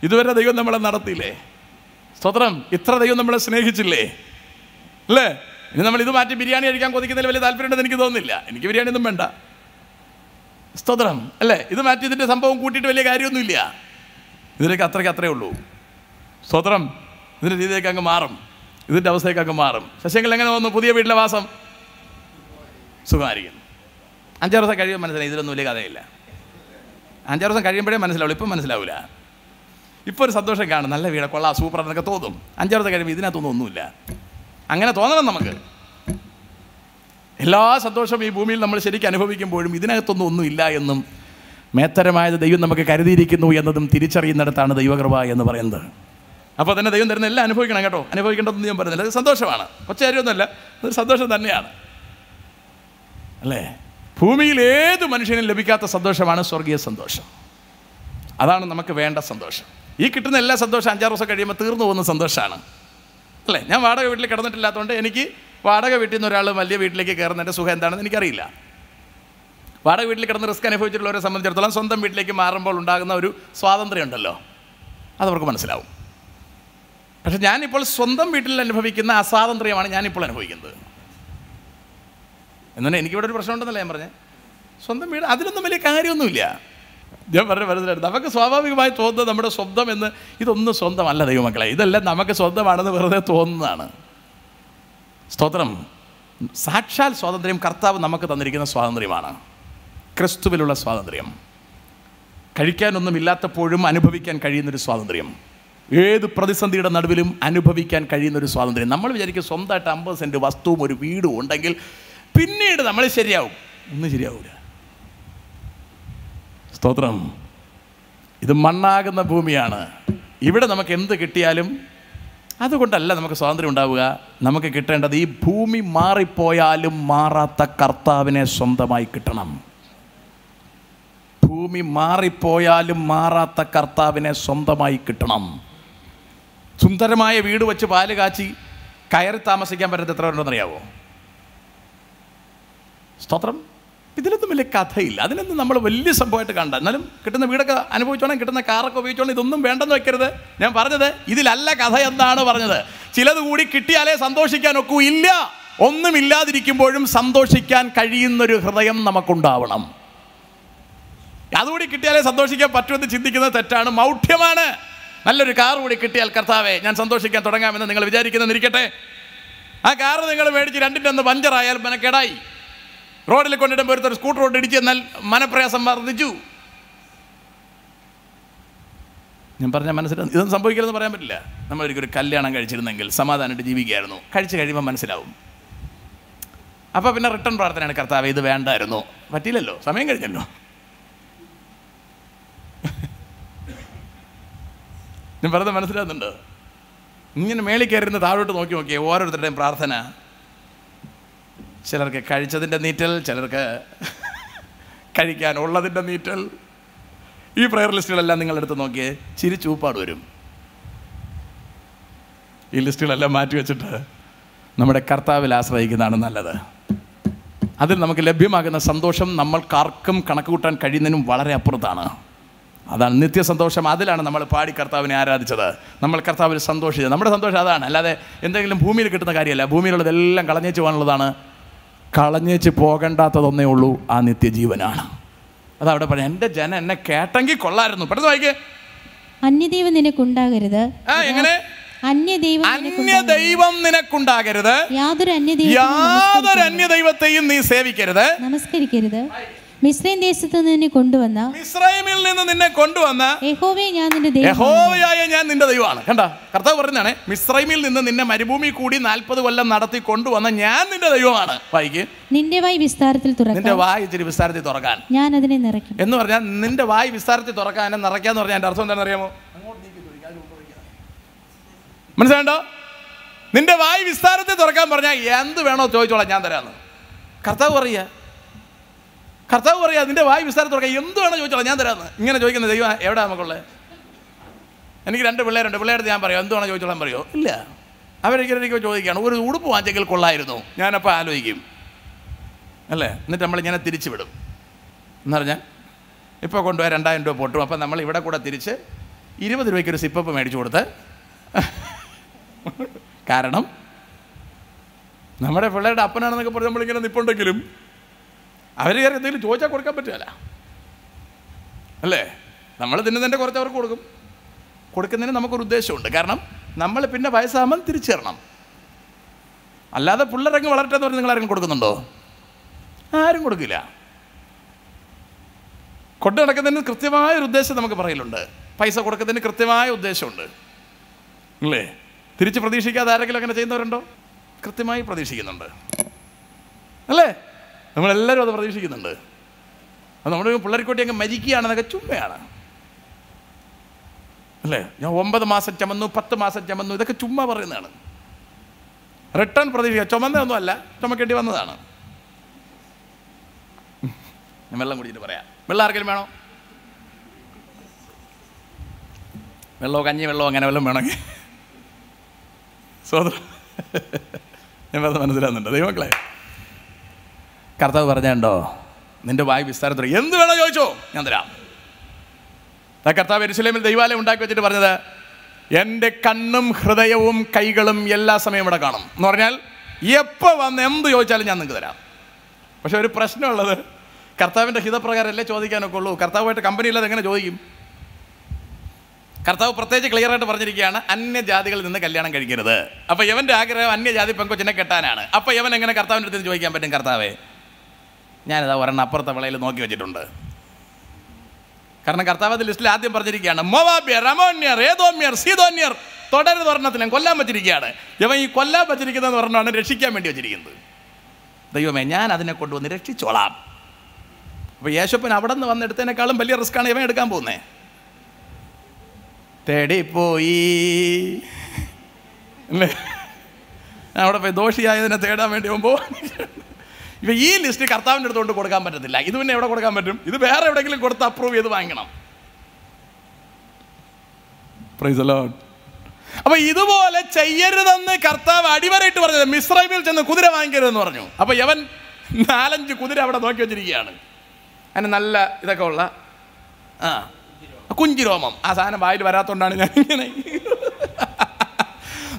A: ഇതുവരെ ദൈവം നമ്മളെ നടത്തിയില്ലേ സ്വതന്ത്രം ഇത്ര ദൈവം നമ്മളെ സ്നേഹിച്ചില്ലേ അല്ലേ ഇനി നമ്മൾ ഇത് മാറ്റി ബിരിയാണി കഴിക്കാൻ കൊതിക്കുന്നതിൽ വലിയ ഉണ്ടെന്ന് എനിക്ക് തോന്നുന്നില്ല എനിക്ക് ബിരിയാണി ഒന്നും വേണ്ട സ്തോത്രം അല്ലേ ഇത് മാറ്റി ഇതിൻ്റെ സംഭവം കൂട്ടിയിട്ട് വലിയ കാര്യമൊന്നുമില്ല ഇതിലേക്ക് അത്രയ്ക്ക് അത്രയേ ഉള്ളൂ സ്തോത്രം ഇതിൻ്റെ രീതിയിലേക്ക് അങ്ങ് മാറും ഇതിൻ്റെ അവസ്ഥയൊക്കെ അങ്ങ് മാറും ശശികൾ എങ്ങനെ വന്നു പുതിയ വീട്ടിലെ വാസം സുഖമായിരിക്കും അഞ്ചാറ് ദിവസം കഴിയുമ്പോൾ മനസ്സിലായി ഇതിലൊന്നും വലിയ കഥയില്ല അഞ്ചാറ് ദിവസം കഴിയുമ്പോഴേ മനസ്സിലാവുള്ളൂ ഇപ്പം മനസ്സിലാവില്ല ഇപ്പോൾ ഒരു സന്തോഷം കാണും നല്ല വീട് കൊള്ളാം സൂപ്പർ എന്നൊക്കെ തോന്നും അഞ്ചാറ് ദിവസം കഴിയുമ്പോൾ ഇതിനകത്തൊന്നും ഒന്നുമില്ല അങ്ങനെ തോന്നണം നമുക്ക് എല്ലാ സന്തോഷവും ഈ ഭൂമിയിൽ നമ്മൾ ശരിക്കും അനുഭവിക്കുമ്പോഴും ഇതിനകത്തൊന്നും ഒന്നുമില്ല എന്നും മേത്തരമായത് ദൈവം നമുക്ക് കരുതിയിരിക്കുന്നു എന്നതും തിരിച്ചറിയുന്നിടത്താണ് ദൈവകൃപ എന്ന് പറയുന്നത് അപ്പോൾ തന്നെ ദൈവം തരുന്ന എല്ലാം അനുഭവിക്കണം കേട്ടോ അനുഭവിക്കേണ്ടതെന്ന് ഞാൻ പറയുന്നില്ല അത് സന്തോഷമാണ് കാര്യമൊന്നുമല്ല അതൊരു സന്തോഷം തന്നെയാണ് അല്ലേ ഭൂമിയിൽ ഏത് മനുഷ്യനും ലഭിക്കാത്ത സന്തോഷമാണ് സ്വർഗീയ സന്തോഷം അതാണ് നമുക്ക് വേണ്ട സന്തോഷം ഈ കിട്ടുന്ന എല്ലാ സന്തോഷം അഞ്ചാറ് ദിവസം കഴിയുമ്പോൾ തീർന്നു പോകുന്ന സന്തോഷമാണ് അല്ലേ ഞാൻ വാടക വീട്ടിൽ കിടന്നിട്ടില്ലാത്തതുകൊണ്ട് എനിക്ക് വാടക വീട്ടിൽ നിന്ന് ഒരാൾ വലിയ വീട്ടിലേക്ക് കയറുന്നതിൻ്റെ സുഖം എന്താണെന്ന് എനിക്കറിയില്ല വാടക വീട്ടിൽ കിടന്ന് റിസ്ക് അനുഭവിച്ചിട്ടുള്ളവരെ സംബന്ധിച്ചിടത്തോളം സ്വന്തം വീട്ടിലേക്ക് മാറുമ്പോൾ ഉണ്ടാകുന്ന ഒരു സ്വാതന്ത്ര്യം ഉണ്ടല്ലോ അതവർക്ക് മനസ്സിലാവും പക്ഷെ ഞാനിപ്പോൾ സ്വന്തം വീട്ടിൽ അനുഭവിക്കുന്ന അസ്വാതന്ത്ര്യമാണ് ഞാനിപ്പോൾ അനുഭവിക്കുന്നത് പറഞ്ഞാൽ എനിക്കിവിടെ ഒരു പ്രശ്നമുണ്ടെന്നല്ല ഞാൻ പറഞ്ഞത് സ്വന്തം വീട് അതിലൊന്നും വലിയ കാര്യമൊന്നുമില്ല ഞാൻ പറഞ്ഞു മനസ്സിലായിട്ട് നമുക്ക് സ്വാഭാവികമായി തോന്നുന്നത് നമ്മുടെ സ്വന്തം എന്ന് ഇതൊന്നും സ്വന്തമല്ല ദൈവമക്കളെ ഇതെല്ലാം നമുക്ക് സ്വന്തമാണെന്ന് വെറുതെ തോന്നുന്നതാണ് സ്തോത്രം സാക്ഷാൽ സ്വാതന്ത്ര്യം കർത്താവ് നമുക്ക് തന്നിരിക്കുന്ന സ്വാതന്ത്ര്യമാണ് ക്രിസ്തുവിലുള്ള സ്വാതന്ത്ര്യം കഴിക്കാനൊന്നുമില്ലാത്തപ്പോഴും അനുഭവിക്കാൻ കഴിയുന്നൊരു സ്വാതന്ത്ര്യം ഏത് പ്രതിസന്ധിയുടെ നടുവിലും അനുഭവിക്കാൻ കഴിയുന്നൊരു സ്വാതന്ത്ര്യം നമ്മൾ വിചാരിക്കും സ്വന്തമായിട്ട് അമ്പത് സെൻറ്റ് വസ്തുവും ഒരു വീടും ഉണ്ടെങ്കിൽ പിന്നീട് നമ്മൾ ശരിയാവും ഒന്നും ശരിയാവില്ല സ്തോത്രം ഇത് മണ്ണാകുന്ന ഭൂമിയാണ് ഇവിടെ നമുക്ക് എന്ത് കിട്ടിയാലും അതുകൊണ്ടല്ല നമുക്ക് സ്വാതന്ത്ര്യം ഉണ്ടാവുക നമുക്ക് കിട്ടേണ്ടത് ഈ ഭൂമി മാറിപ്പോയാലും മാറാത്ത കർത്താവിനെ സ്വന്തമായി കിട്ടണം ഭൂമി മാറിപ്പോയാലും മാറാത്ത കർത്താവിനെ സ്വന്തമായി കിട്ടണം സുന്ദരമായ വീട് വെച്ച് പാല് കാച്ചി കയറി താമസിക്കാൻ പറ്റുന്ന എത്ര അറിയാവോ സ്തോത്രം ഇതിലൊന്നും വലിയ കഥയില്ല അതിനൊന്നും നമ്മൾ വലിയ സംഭവമായിട്ട് കണ്ട എന്നാലും കിട്ടുന്ന വീടൊക്കെ അനുഭവിച്ചോണം കിട്ടുന്ന കാറൊക്കെ ഉപയോഗിച്ചോണം ഇതൊന്നും വേണ്ടെന്ന് വെക്കരുത് ഞാൻ പറഞ്ഞത് ഇതിലല്ല കഥ എന്താണ് പറഞ്ഞത് ചിലത് കൂടി കിട്ടിയാലേ സന്തോഷിക്കാൻ ഒക്കൂ ഇല്ല ഒന്നുമില്ലാതിരിക്കുമ്പോഴും സന്തോഷിക്കാൻ കഴിയുന്നൊരു ഹൃദയം നമുക്കുണ്ടാവണം അതുകൂടി കിട്ടിയാലേ സന്തോഷിക്കാൻ പറ്റുമെന്ന് ചിന്തിക്കുന്നത് തെറ്റാണ് മൗഢ്യമാണ് നല്ലൊരു കാർ കൂടി കിട്ടിയാൽ കർത്താവേ ഞാൻ സന്തോഷിക്കാൻ തുടങ്ങാമെന്ന് നിങ്ങൾ വിചാരിക്കുന്നെന്നിരിക്കട്ടെ ആ കാർ നിങ്ങൾ മേടിച്ച് രണ്ടിൻ്റെ ഒന്ന് പഞ്ചറായാൽ മനക്കേടായി റോഡിൽ കൊണ്ടിടുമ്പോൾ ഒരുത്തർ സ്കൂട്ടർ കൊണ്ട് ഇടിച്ചു എന്നാൽ മനപ്രയാസം വർദ്ധിച്ചു ഞാൻ പറഞ്ഞ മനസ്സിലാവും ഇതൊന്നും സംഭവിക്കില്ലെന്ന് പറയാൻ പറ്റില്ല ഒരിക്കലും ഒരു കല്യാണം കഴിച്ചിരുന്നെങ്കിൽ സമാധാനമായിട്ട് ജീവിക്കുകയായിരുന്നു കഴിച്ച് കഴിയുമ്പോൾ മനസ്സിലാവും അപ്പോൾ പിന്നെ റിട്ടേൺ പ്രാർത്ഥനയാണ് കർത്താവ് ഇത് വേണ്ടായിരുന്നു പറ്റിയില്ലല്ലോ സമയം കഴിഞ്ഞല്ലോ ഞാൻ പറഞ്ഞത് മനസ്സിലാകുന്നുണ്ട് ഇങ്ങനെ മേളിൽ കയറിയിരുന്ന് താഴോട്ട് നോക്കി നോക്കിയേ ഓരോരുത്തരുടെയും പ്രാർത്ഥന ചിലർക്ക് കഴിച്ചതിൻ്റെ നീറ്റൽ ചിലർക്ക് കഴിക്കാൻ നീറ്റൽ ഈ പ്രെയർ ലിസ്റ്റുകളെല്ലാം നിങ്ങളെടുത്ത് നോക്കിയേ ചിരിച്ചൂപ്പാട് വരും ഈ ലിസ്റ്റുകളെല്ലാം മാറ്റി വെച്ചിട്ട് നമ്മുടെ കർത്താവിൽ ആശ്രയിക്കുന്നതാണ് നല്ലത് അതിൽ നമുക്ക് ലഭ്യമാകുന്ന സന്തോഷം നമ്മൾക്കാർക്കും കണക്ക് കൂട്ടാൻ കഴിയുന്നതിനും വളരെ അപ്പുറത്താണ് അതാണ് നിത്യസന്തോഷം അതിലാണ് നമ്മൾ പാടി കർത്താവിനെ ആരാധിച്ചത് നമ്മൾ കർത്താവിൽ സന്തോഷിച്ചത് നമ്മുടെ സന്തോഷം അതാണ് അല്ലാതെ എന്തെങ്കിലും ഭൂമിയിൽ കിട്ടുന്ന കാര്യമല്ല ഭൂമിയിലുള്ളതെല്ലാം കളഞ്ഞേച്ചു പോകാനുള്ളതാണ് കളഞ്ഞേച്ച് പോകണ്ടാത്തതൊന്നേ ഉള്ളൂ ആ നിത്യജീവനാണ് അതവിടെ പറഞ്ഞു എൻ്റെ ജനം എന്നെ കേട്ടെങ്കിൽ കൊള്ളായിരുന്നു പെട്ടെന്ന് വായിക്കേ
B: അന്യദൈവം നിനക്കുണ്ടാകരുത് എങ്ങനെ അന്യദൈവം
A: നിനക്കുണ്ടാകരുത് യാതൊരു അന്യദൈവത്തെയും നീ സേവിക്കരുത് നമസ്കരിക്കരുത്
B: മിസ്രൈം ദേശത്ത് നിന്നെ കൊണ്ടുവന്ന മിസ്രൈമിൽ നിന്ന് നിന്നെ കൊണ്ടുവന്ന യഹോവയെ ഞാൻ നിന്റെ ദൈവം യഹോവയായ
A: ഞാൻ നിന്റെ ദൈവമാണ് കണ്ട കർത്താവ് പറയുന്നതാണ് മിസ്രൈമിൽ നിന്ന് നിന്നെ മരുഭൂമി കൂടി നാൽപ്പത് കൊല്ലം നടത്തി കൊണ്ടുവന്ന ഞാൻ നിന്റെ ദൈവമാണ് വായിക്ക്
B: നിന്റെ വായ് വിസ്താരത്തിൽ തുറക്കാൻ നിന്റെ വായ്
A: ഇച്ചിരി വിസ്താരത്തിൽ തുറക്കാൻ
B: ഞാൻ അതിനെ നിറയ്ക്കും
A: എന്ന് പറഞ്ഞാൽ നിന്റെ വായ് വിസ്താരത്തിൽ തുറക്കാൻ എന്നെ നിറയ്ക്കാന്ന് പറഞ്ഞാൽ എൻ്റെ അർത്ഥം എന്താണെന്ന് അറിയാമോ മനസ്സിലാണ്ടോ നിന്റെ വായ് വിസ്താരത്തിൽ തുറക്കാൻ പറഞ്ഞാൽ എന്ത് വേണോ ചോദിച്ചോളാം ഞാൻ തരാമെന്ന് കർത്താവ് പറയുക കർത്താവ് പറയാ നിന്റെ വായു വിസ്താരം തുറക്കുക എന്താണ് ചോദിച്ചോളാം ഞാൻ തരാമെന്ന് ഇങ്ങനെ ചോദിക്കുന്ന ദൈവം എവിടെ നമുക്കുള്ളത് എനിക്ക് രണ്ട് പിള്ളേരുണ്ട് പിള്ളേരുടെ ഞാൻ പറയാം എന്തുവാണോ ചോദിച്ചോളാൻ പറയോ ഇല്ല അവരൊരിക്കലൊരിക്കൽ ചോദിക്കുകയാണ് ഒരു ഉടുപ്പ് വാങ്ങിച്ചെങ്കിൽ കൊള്ളായിരുന്നു ഞാനപ്പോൾ ആലോചിക്കും അല്ലേ എന്നിട്ട് നമ്മളിങ്ങനെ തിരിച്ചു വിടും എന്ന് പറഞ്ഞാൽ ഇപ്പോൾ കൊണ്ടുപോയാൽ രണ്ടായിരം രൂപ പൊട്ടും അപ്പം നമ്മൾ ഇവിടെ കൂടെ തിരിച്ച് ഇരുപത് രൂപയ്ക്ക് ഒരു സിപ്പപ്പ് മേടിച്ചു കൊടുത്ത് കാരണം നമ്മുടെ പിള്ളേരുടെ അപ്പനാണെന്നൊക്കെ പറഞ്ഞ് നമ്മളിങ്ങനെ നിപ്പുണ്ടെങ്കിലും അവർ കയറി എന്തെങ്കിലും ചോദിച്ചാൽ കൊടുക്കാൻ പറ്റില്ല അല്ലേ നമ്മൾ തന്നെ കുറച്ച് അവർക്ക് കൊടുക്കും കൊടുക്കുന്നതിന് നമുക്കൊരു ഉദ്ദേശമുണ്ട് കാരണം നമ്മൾ പിന്നെ വയസ്സാകുമ്പം തിരിച്ചു തരണം അല്ലാതെ പിള്ളേരങ്ങ് വളരട്ടെ എന്ന് പറഞ്ഞ് നിങ്ങൾ ആരെങ്കിലും കൊടുക്കുന്നുണ്ടോ ആരും കൊടുക്കില്ല കൊണ്ടു നടക്കുന്നതിന് കൃത്യമായ ഒരു ഉദ്ദേശം നമുക്ക് പറയലുണ്ട് പൈസ കൊടുക്കുന്നതിന് കൃത്യമായ ഉദ്ദേശമുണ്ട് അല്ലേ തിരിച്ച് പ്രതീക്ഷിക്കാതെ ആരെങ്കിലും അങ്ങനെ ചെയ്യുന്നവരുണ്ടോ കൃത്യമായി പ്രതീക്ഷിക്കുന്നുണ്ട് അല്ലേ നമ്മളെല്ലാവരും അത് പ്രതീക്ഷിക്കുന്നുണ്ട് അത് നമ്മുടെ പിള്ളേർക്കുട്ടി അങ്ങ് മരിക്കുകയാണെന്നൊക്കെ ചുമ്മയാണ് അല്ലേ ഞാൻ ഒമ്പത് മാസം ചുമന്നു പത്ത് മാസം ചുമന്നു ഇതൊക്കെ ചുമ്മാ പറയുന്നതാണ് റിട്ടേൺ പ്രതീക്ഷിക്കുക അല്ല ചുമക്കേണ്ടി വന്നതാണ് ഞാൻ വെള്ളം കുടിച്ചിട്ട് പറയാം വെള്ളം ആർക്കെങ്കിലും വേണോ വെള്ളമോ കഞ്ഞി വെള്ളമോ അങ്ങനെ വെള്ളം വേണമെങ്കിൽ സ്വതന്ത്രം ഞാൻ അത് മനസ്സിലാകുന്നുണ്ട് ദൈവമക്കളെ കർത്താവ് പറഞ്ഞുണ്ടോ നിന്റെ വായ് തുടങ്ങി എന്ത് വേണോ ചോദിച്ചോ ഞാൻ തരാം ആ കർത്താവ് എരുസലേമിൽ ദൈവാലയം ഉണ്ടാക്കി വെച്ചിട്ട് പറഞ്ഞത് എൻ്റെ കണ്ണും ഹൃദയവും കൈകളും എല്ലാ സമയവും ഇവിടെ കാണും എന്ന് പറഞ്ഞാൽ എപ്പോൾ വന്ന് എന്ത് ചോദിച്ചാലും ഞാൻ നിങ്ങൾക്ക് തരാം പക്ഷെ ഒരു പ്രശ്നമുള്ളത് കർത്താവിൻ്റെ ഹിതപ്രകാരം അല്ലേ ചോദിക്കാനൊക്കെ ഉള്ളൂ കർത്താവുമായിട്ട് കമ്പനി ഇല്ലാതെ എങ്ങനെ ചോദിക്കും കർത്താവ് പ്രത്യേകിച്ച് ക്ലിയർ ആയിട്ട് പറഞ്ഞിരിക്കുകയാണ് അന്യജാതികളിൽ നിന്ന് കല്യാണം കഴിക്കരുത് അപ്പോൾ ഇവൻ്റെ ആഗ്രഹം അന്യജാതി പെങ്കൊച്ചിനെ കെട്ടാനാണ് അപ്പോൾ ഇവൻ എങ്ങനെ കർത്താവിൻ്റെ അടുത്ത് ചോദിക്കാൻ പറ്റും കർത്താവേ ഞാനിതാ ഒരെണ്ണം അപ്പുറത്തെ വിളയിൽ നോക്കി വെച്ചിട്ടുണ്ട് കാരണം കർത്താവത്തിൽ ലിസ്റ്റിൽ ആദ്യം പറഞ്ഞിരിക്കുകയാണ് മൊവാബ്യർ അമോന്യർ ഏതോമ്യർ സീതോന്യർ തുടരുത് ഒരെണ്ണത്തിനെ കൊല്ലാൻ വെച്ചിരിക്കുകയാണ് ഇവൻ ഈ കൊല്ലാൻ വെച്ചിരിക്കുന്നതെന്ന് പറഞ്ഞാണ് രക്ഷിക്കാൻ വേണ്ടി വെച്ചിരിക്കുന്നത് ദൈവമേ ഞാൻ അതിനെ കൊണ്ടുവന്ന് രക്ഷിച്ചോളാം അപ്പോൾ യേശപ്പൻ അവിടെ നിന്ന് വന്നെടുത്തതിനേക്കാളും വലിയ റിസ്ക്കാണ് ഇവൻ എടുക്കാൻ പോകുന്നത് തേടിപ്പോയി അല്ലേ അവിടെ പോയി ദോഷിയായതിനെ തേടാൻ വേണ്ടി പോകുമ്പോൾ ഇപ്പം ഈ ലിസ്റ്റ് കർത്താവിൻ്റെ അടുത്തോണ്ട് കൊടുക്കാൻ പറ്റത്തില്ല ഇത് പിന്നെ എവിടെ കൊടുക്കാൻ പറ്റും ഇത് വേറെ എവിടെയെങ്കിലും കൊടുത്ത് അപ്രൂവ് ചെയ്ത് വാങ്ങണം പ്രൈസ് അപ്പൊ ഇതുപോലെ ചെയ്യരുതെന്ന് കർത്താവ് അടിവരയിട്ട് പറഞ്ഞത് മിസ്രൈമിൽ ചെന്ന് കുതിര വാങ്ങിക്കരുതെന്ന് പറഞ്ഞു അപ്പൊ യവൻ നാലഞ്ച് കുതിര അവിടെ നോക്കി വെച്ചിരിക്കുകയാണ് അതിന് നല്ല ഇതൊക്കെ ഉള്ള ആ കുഞ്ചിരോമം ആ സാധനം വായിൽ വരാത്തതുകൊണ്ടാണ് ഞാൻ ഇങ്ങനെ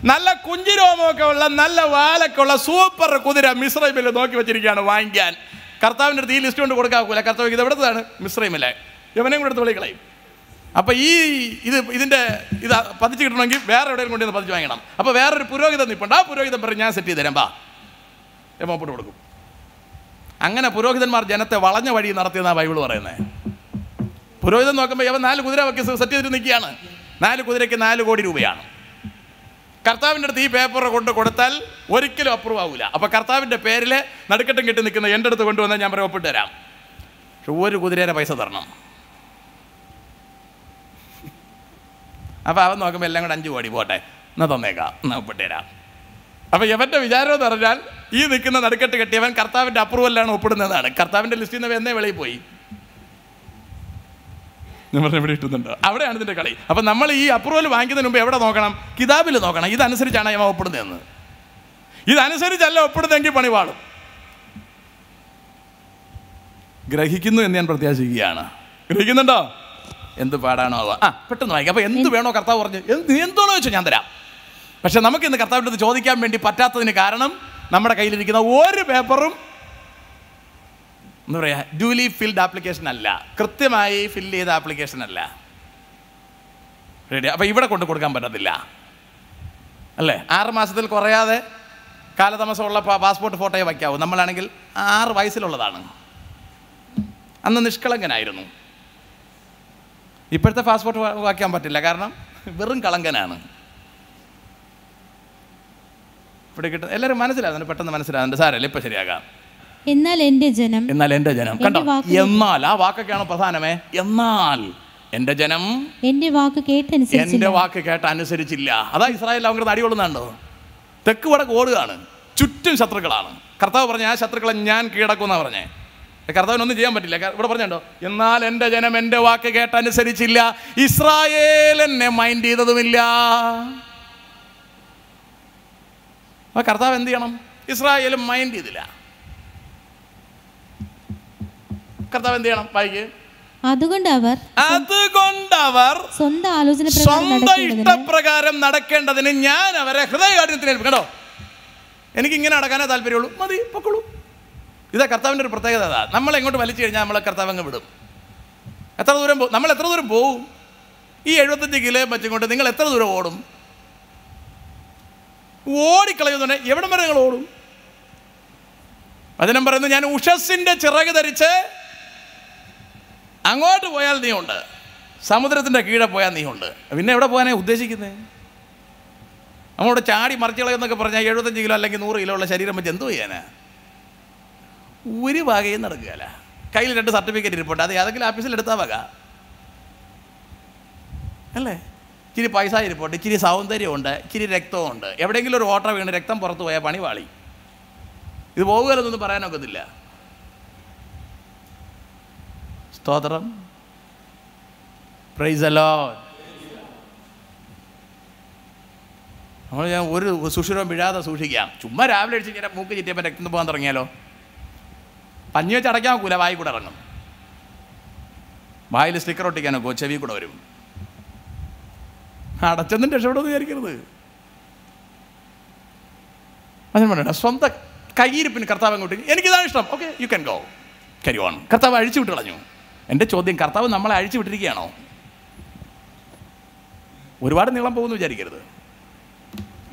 A: നല്ല കുഞ്ചിരോമൊക്കെ ഉള്ള നല്ല വാലൊക്കെ ഉള്ള സൂപ്പർ കുതിര മിശ്രമിൽ നോക്കി വെച്ചിരിക്കുകയാണ് വാങ്ങിക്കാൻ കർത്താവിൻ്റെ അടുത്ത് ഈ ലിസ്റ്റ് കൊണ്ട് കൊടുക്കാക്കൂല കർത്താവ് ഇത് എവിടുത്തതാണ് മിശ്രമിലെ യവനെയും കൂടെ എടുത്ത് വിളിക്കളയും അപ്പോൾ ഈ ഇത് ഇതിൻ്റെ ഇത് പതിച്ച് കിട്ടണമെങ്കിൽ വേറെ എവിടെയും കൊണ്ടുവന്ന് പതിച്ച് വാങ്ങണം അപ്പോൾ വേറൊരു പുരോഹിതം നിൽപ്പുണ്ട് ആ പുരോഹിതം പറഞ്ഞ് ഞാൻ സെറ്റ് ചെയ്ത് തരാം ബാ എമ്മോപ്പിട്ട് കൊടുക്കും അങ്ങനെ പുരോഹിതന്മാർ ജനത്തെ വളഞ്ഞ വഴി നടത്തിയെന്നാണ് ബൈബിൾ പറയുന്നത് പുരോഹിതം നോക്കുമ്പോൾ ഇവൻ നാല് കുതിര വെക്കി സെറ്റ് ചെയ്തിട്ട് നിൽക്കുകയാണ് നാല് കുതിരയ്ക്ക് നാല് കോടി രൂപയാണ് കർത്താവിൻ്റെ അടുത്ത് ഈ പേപ്പർ കൊണ്ട് കൊടുത്താൽ ഒരിക്കലും അപ്രൂവ് ആവില്ല അപ്പോൾ കർത്താവിൻ്റെ പേരിൽ നടുക്കെട്ടും കെട്ടി നിൽക്കുന്ന എൻ്റെ അടുത്ത് കൊണ്ടുവന്നാൽ ഞാൻ പറയാം ഒപ്പിട്ട് തരാം പക്ഷെ ഒരു കുതിരേനെ പൈസ തരണം അപ്പോൾ അവൻ നോക്കുമ്പോൾ എല്ലാം കൂടെ അഞ്ച് കോടി പോട്ടെ എന്നാൽ തന്നേക്കാം എന്നാൽ ഒപ്പിട്ട് തരാം അപ്പോൾ എവൻ്റെ വിചാരം എന്ന് പറഞ്ഞാൽ ഈ നിൽക്കുന്ന നടുക്കെട്ട് കെട്ടിയവൻ കർത്താവിൻ്റെ അപ്രൂവലിലാണ് ഒപ്പിടുന്നതാണ് കർത്താവിൻ്റെ ലിസ്റ്റിൽ നിന്ന് എന്നേ വെളിയിൽ പോയി ഞാൻ പറഞ്ഞ് ഇവിടെ ഇട്ടുന്നുണ്ട് അവിടെയാണ് ഇതിൻ്റെ കളി അപ്പം നമ്മൾ ഈ അപ്രൂവൽ വാങ്ങിക്കുന്നതിന് മുമ്പ് എവിടെ നോക്കണം കിതാബിൽ നോക്കണം ഇതനുസരിച്ചാണ് ഞാൻ ഒപ്പിടുന്നതെന്ന് ഇതനുസരിച്ചല്ല ഒപ്പിടുന്നതെങ്കിൽ പണിപാടും ഗ്രഹിക്കുന്നു എന്ന് ഞാൻ പ്രത്യാശിക്കുകയാണ് ഗ്രഹിക്കുന്നുണ്ടോ എന്ത് പാടാണോ അത് ആ പെട്ടെന്ന് വായിക്കാം അപ്പോൾ എന്ത് വേണോ കർത്താവ് പറഞ്ഞു എന്ത് എന്തോണോ വെച്ചോ ഞാൻ തരാം പക്ഷെ നമുക്ക് ഇന്ന് കർത്താവിൻ്റെ ചോദിക്കാൻ വേണ്ടി പറ്റാത്തതിന് കാരണം നമ്മുടെ കയ്യിലിരിക്കുന്ന ഒരു പേപ്പറും എന്താ പറയുക ഡ്യൂലി ഫിൽഡ് ആപ്ലിക്കേഷൻ അല്ല കൃത്യമായി ഫില്ല് ചെയ്ത ആപ്ലിക്കേഷൻ അല്ല റെഡി അപ്പോൾ ഇവിടെ കൊണ്ട് കൊടുക്കാൻ പറ്റത്തില്ല അല്ലേ ആറ് മാസത്തിൽ കുറയാതെ കാലതാമസമുള്ള പാസ്പോർട്ട് ഫോട്ടോയെ വയ്ക്കാവൂ നമ്മളാണെങ്കിൽ ആറ് വയസ്സിലുള്ളതാണ് അന്ന് നിഷ്കളങ്കനായിരുന്നു ഇപ്പോഴത്തെ പാസ്പോർട്ട് വയ്ക്കാൻ പറ്റില്ല കാരണം വെറും കളങ്കനാണ് ഇവിടെ കിട്ടുന്നത് എല്ലാവരും മനസ്സിലാകുന്നുണ്ട് പെട്ടെന്ന് മനസ്സിലാകുന്നുണ്ട് സാരല്ലേ ഇപ്പം ശരിയാകാം
B: എന്നാൽ എൻ്റെ ജനം
A: എന്നാൽ എൻ്റെ ജനം കണ്ടോ എന്നാൽ ആ വാക്കൊക്കെയാണ് പ്രധാനമേ എന്നാൽ എന്റെ ജനം എന്റെ വാക്ക്
B: കേട്ടനുസരിച്ച് എന്റെ
A: വാക്ക് കേട്ട അനുസരിച്ചില്ല അതാ ഇസ്രായേൽ അവർക്ക് അടികൊള്ളുന്നുണ്ടോ തെക്ക് വടക്ക് ഓടുകയാണ് ചുറ്റും ശത്രുക്കളാണ് കർത്താവ് പറഞ്ഞ ആ ശത്രുക്കളെ ഞാൻ കീഴടക്കുമെന്നാ പറഞ്ഞേ കർത്താവിനൊന്നും ചെയ്യാൻ പറ്റില്ല ഇവിടെ പറഞ്ഞോ എന്നാൽ എൻ്റെ ജനം എൻ്റെ വാക്ക് അനുസരിച്ചില്ല ഇസ്രായേൽ എന്നെ മൈൻഡ് ചെയ്തതുമില്ല കർത്താവ് എന്ത് ചെയ്യണം ഇസ്രായേലും മൈൻഡ് ചെയ്തില്ല കർത്താവ് എന്ത് ചെയ്യണം വായിക്ക് അതുകൊണ്ട് അവർ അതുകൊണ്ട് അവർ സ്വന്തം ഇഷ്ടപ്രകാരം നടക്കേണ്ടതിന് ഞാൻ അവരെ ഹൃദയകാഠിനത്തിന് ഏൽപ്പിക്കണോ എനിക്ക് ഇങ്ങനെ നടക്കാനേ താല്പര്യമുള്ളൂ മതി പൊക്കോളൂ ഇതാ കർത്താവിൻ്റെ ഒരു പ്രത്യേകത അതാ നമ്മൾ എങ്ങോട്ട് വലിച്ചു കഴിഞ്ഞാൽ നമ്മളെ കർത്താവ് അങ്ങ് വിടും എത്ര ദൂരം പോകും നമ്മൾ എത്ര ദൂരം പോവും ഈ എഴുപത്തഞ്ച് കിലോ വെച്ചും കൊണ്ട് നിങ്ങൾ എത്ര ദൂരം ഓടും ഓടിക്കളയുന്നുണ്ട് എവിടം വരെ നിങ്ങൾ ഓടും അതിനും പറയുന്നു ഞാൻ ഉഷസിന്റെ ചിറക് ധരിച്ച് അങ്ങോട്ട് പോയാൽ നീ ഉണ്ട് സമുദ്രത്തിൻ്റെ കീഴെ പോയാൽ നീ ഉണ്ട് പിന്നെ എവിടെ പോകാനേ ഉദ്ദേശിക്കുന്നത് നമ്മളോട് ചാടി എന്നൊക്കെ പറഞ്ഞാൽ എഴുപത്തഞ്ച് കിലോ അല്ലെങ്കിൽ നൂറ് കിലോ ഉള്ള ശരീരം വെച്ച് എന്തു ചെയ്യാനാ ഒരു ഭാഗയും നടക്കുകയല്ല കയ്യിൽ രണ്ട് സർട്ടിഫിക്കറ്റ് ഇരിപ്പുണ്ട് അത് ഏതെങ്കിലും ഓഫീസിൽ എടുത്താൽ വക അല്ലേ ഇച്ചിരി പൈസ ഇരിപ്പുണ്ട് ഇച്ചിരി സൗന്ദര്യമുണ്ട് ഇച്ചിരി രക്തമുണ്ട് എവിടെയെങ്കിലും ഒരു ഓട്ടോ വീണ് രക്തം പുറത്തു പോയാൽ പണി വാളി ഇത് പോകുകയല്ലെന്നൊന്നും പറയാനൊക്കത്തില്ല സ്തോത്രം പ്രൈസ് അലോ നമ്മൾ ഞാൻ ഒരു സുഷിരം വിഴാതെ സൂക്ഷിക്കാം ചുമ്മാ രാവിലെ അടിച്ച് ഇങ്ങനെ മൂക്ക് ചിറ്റിയപ്പോൾ രക്തം പോകാൻ തുടങ്ങിയാലോ പഞ്ഞി വെച്ച് അടയ്ക്കാൻ നോക്കൂല വായി കൂടെ ഇറങ്ങും വായിൽ സ്റ്റിക്കർ ഒട്ടിക്കാൻ നോക്കുമോ ചെവി കൂടെ വരും അടച്ചെന്നും രക്ഷപ്പെടുന്നു വിചാരിക്കരുത് അതിന് സ്വന്തം കയ്യിരിപ്പിന് കർത്താവ് അങ്ങോട്ട് എനിക്കിതാണ് ഇഷ്ടം okay you can go carry on കർത്താവ് അഴിച്ചു വിട്ട് കളഞ്ഞു എൻ്റെ ചോദ്യം കർത്താവ് നമ്മളെ അഴിച്ചു വിട്ടിരിക്കുകയാണോ ഒരുപാട് നീളം പോകുമെന്ന് വിചാരിക്കരുത്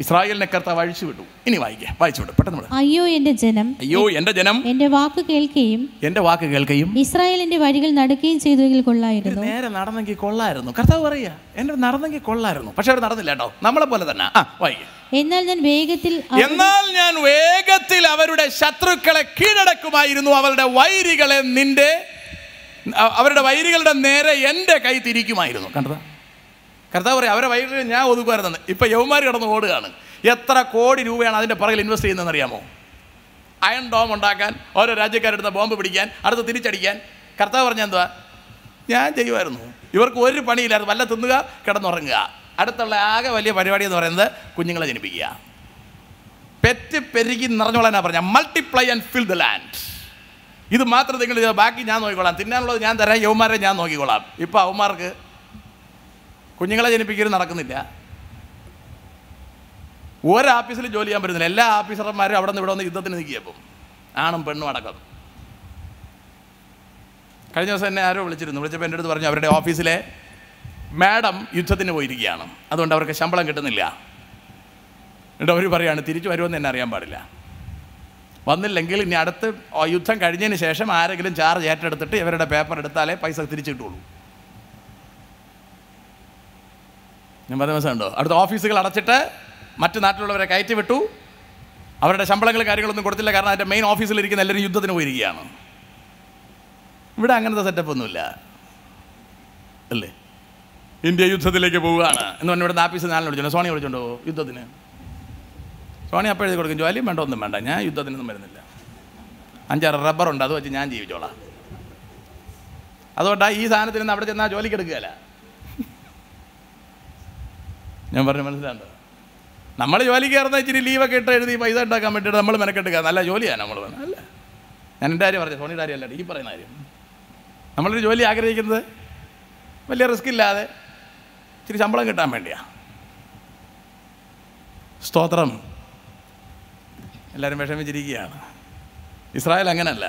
A: ഇസ്രായേലിനെ കർത്താവ് അഴിച്ചു വിട്ടു ഇനി വായിക്കാം വായിച്ചോട്ടെ പെട്ടെന്ന്
B: അയ്യോ എന്റെ ജനം
A: അയ്യോ എന്റെ ജനം
B: എന്റെ വാക്ക് കേൾക്കുകയും
A: എന്റെ വാക്ക് കേൾക്കുകയും
B: ഇസ്രായേലിന്റെ വഴികൾ നടക്കുകയും ചെയ്തുവെങ്കിൽ കൊള്ളായിരുന്നു നേരെ നടന്നെങ്കിൽ കൊള്ളായിരുന്നു കർത്താവ് പറയാ എന്റെ
A: നടന്നെങ്കിൽ കൊള്ളായിരുന്നു പക്ഷെ അവർ നടന്നില്ല കേട്ടോ നമ്മളെ പോലെ തന്നെ ആ വായിക്കാം എന്നാൽ ഞാൻ വേഗത്തിൽ എന്നാൽ ഞാൻ വേഗത്തിൽ അവരുടെ ശത്രുക്കളെ കീഴടക്കുമായിരുന്നു അവരുടെ വൈരികളെ നിന്റെ അവരുടെ വൈരികളുടെ നേരെ എൻ്റെ കൈ തിരിക്കുമായിരുന്നു കണ്ടതാ കർത്താവ് പറയാം അവരെ വൈകിട്ട് ഞാൻ ഒതുക്കുമായിരുന്നു ഇപ്പം യൗമാർ കിടന്ന് ഓടുകയാണ് എത്ര കോടി രൂപയാണ് അതിൻ്റെ പുറകിൽ ഇൻവെസ്റ്റ് ചെയ്യുന്നതെന്ന് അറിയാമോ അയൺ ഡോം ഉണ്ടാക്കാൻ ഓരോ രാജ്യക്കാരെടുത്ത ബോംബ് പിടിക്കാൻ അടുത്ത് തിരിച്ചടിക്കാൻ കർത്താവ് പറഞ്ഞ എന്തുവാ ഞാൻ ചെയ്യുമായിരുന്നു ഇവർക്ക് ഒരു പണിയില്ലായിരുന്നു വല്ല തിന്നുക കിടന്നുറങ്ങുക അടുത്തുള്ള ആകെ വലിയ പരിപാടി എന്ന് പറയുന്നത് കുഞ്ഞുങ്ങളെ ജനിപ്പിക്കുക പെറ്റ് പെരുകി നിറഞ്ഞോളാനാണ് പറഞ്ഞ multiply and fill the land ഇത് മാത്രം നിങ്ങൾ ബാക്കി ഞാൻ നോക്കിക്കോളാം തിന്നാനുള്ളത് ഞാൻ തരാം യൗമാരെ ഞാൻ നോക്കിക്കോളാം ഇപ്പോൾ അവന്മാർക്ക് കുഞ്ഞുങ്ങളെ ജനിപ്പിക്കലും നടക്കുന്നില്ല ഒരു ജോലി ചെയ്യാൻ പറ്റുന്നില്ല എല്ലാ ഓഫീസർമാരും അവിടെ നിന്ന് ഇവിടെ വന്ന് യുദ്ധത്തിന് നിൽക്കിയപ്പം ആണും പെണ്ണും അടക്കം കഴിഞ്ഞ ദിവസം എന്നെ ആരോ വിളിച്ചിരുന്നു വിളിച്ചപ്പോൾ എൻ്റെ അടുത്ത് പറഞ്ഞു അവരുടെ ഓഫീസിലെ മാഡം യുദ്ധത്തിന് പോയിരിക്കുകയാണ് അതുകൊണ്ട് അവർക്ക് ശമ്പളം കിട്ടുന്നില്ല എന്നിട്ട് അവർ പറയുകയാണ് തിരിച്ചു വരുമെന്ന് എന്നെ അറിയാൻ പാടില്ല വന്നില്ലെങ്കിൽ ഇനി അടുത്ത് യുദ്ധം കഴിഞ്ഞതിന് ശേഷം ആരെങ്കിലും ചാർജ് ഏറ്റെടുത്തിട്ട് ഇവരുടെ പേപ്പർ എടുത്താലേ പൈസ തിരിച്ചു കിട്ടുള്ളൂ ഞാൻ ദിവസം ഉണ്ടോ അടുത്ത ഓഫീസുകൾ അടച്ചിട്ട് മറ്റു നാട്ടിലുള്ളവരെ കയറ്റി വിട്ടു അവരുടെ ശമ്പളങ്ങൾ കാര്യങ്ങളൊന്നും കൊടുത്തില്ല കാരണം അതിൻ്റെ മെയിൻ ഓഫീസിലിരിക്കുന്ന എല്ലാവരും യുദ്ധത്തിന് പോയിരിക്കുകയാണ് ഇവിടെ അങ്ങനത്തെ സെറ്റപ്പ് ഒന്നുമില്ല അല്ലേ ഇന്ത്യ യുദ്ധത്തിലേക്ക് പോവുകയാണ് എന്ന് പറഞ്ഞാൽ ഇവിടെ ആഫീസ് നാലിന് വിളിച്ചോണ്ട് സോണി വിളിച്ചോണ്ടോ യുദ്ധത്തിന് സോണി അപ്പോൾ എഴുതി കൊടുക്കും ജോലിയും വേണ്ട ഒന്നും വേണ്ട ഞാൻ യുദ്ധത്തിനൊന്നും വരുന്നില്ല അഞ്ചാറ് റബ്ബറുണ്ട് അത് വെച്ച് ഞാൻ ജീവിച്ചോളാം അതുകൊണ്ടാണ് ഈ സാധനത്തിൽ നിന്ന് അവിടെ ചെന്നാൽ ജോലിക്ക് എടുക്കുകയല്ല ഞാൻ പറഞ്ഞു മനസ്സിലാണ്ടോ നമ്മൾ ജോലിക്ക് ഇറന്നാൽ ഇച്ചിരി ലീവൊക്കെ ഇട്ട് എഴുതി പൈസ ഉണ്ടാക്കാൻ വേണ്ടിയിട്ട് നമ്മൾ മെനക്കെടുക്കുക നല്ല ജോലിയാണ് നമ്മൾ വേണം അല്ല ഞാൻ എൻ്റെ കാര്യം പറഞ്ഞു സോണിയുടെ കാര്യമല്ല ഈ പറയുന്ന കാര്യം നമ്മളൊരു ജോലി ആഗ്രഹിക്കുന്നത് വലിയ റിസ്ക് ഇല്ലാതെ ഇച്ചിരി ശമ്പളം കിട്ടാൻ വേണ്ടിയാണ് സ്തോത്രം എല്ലാവരും വിഷമിച്ചിരിക്കുകയാണ് ഇസ്രായേൽ അങ്ങനല്ല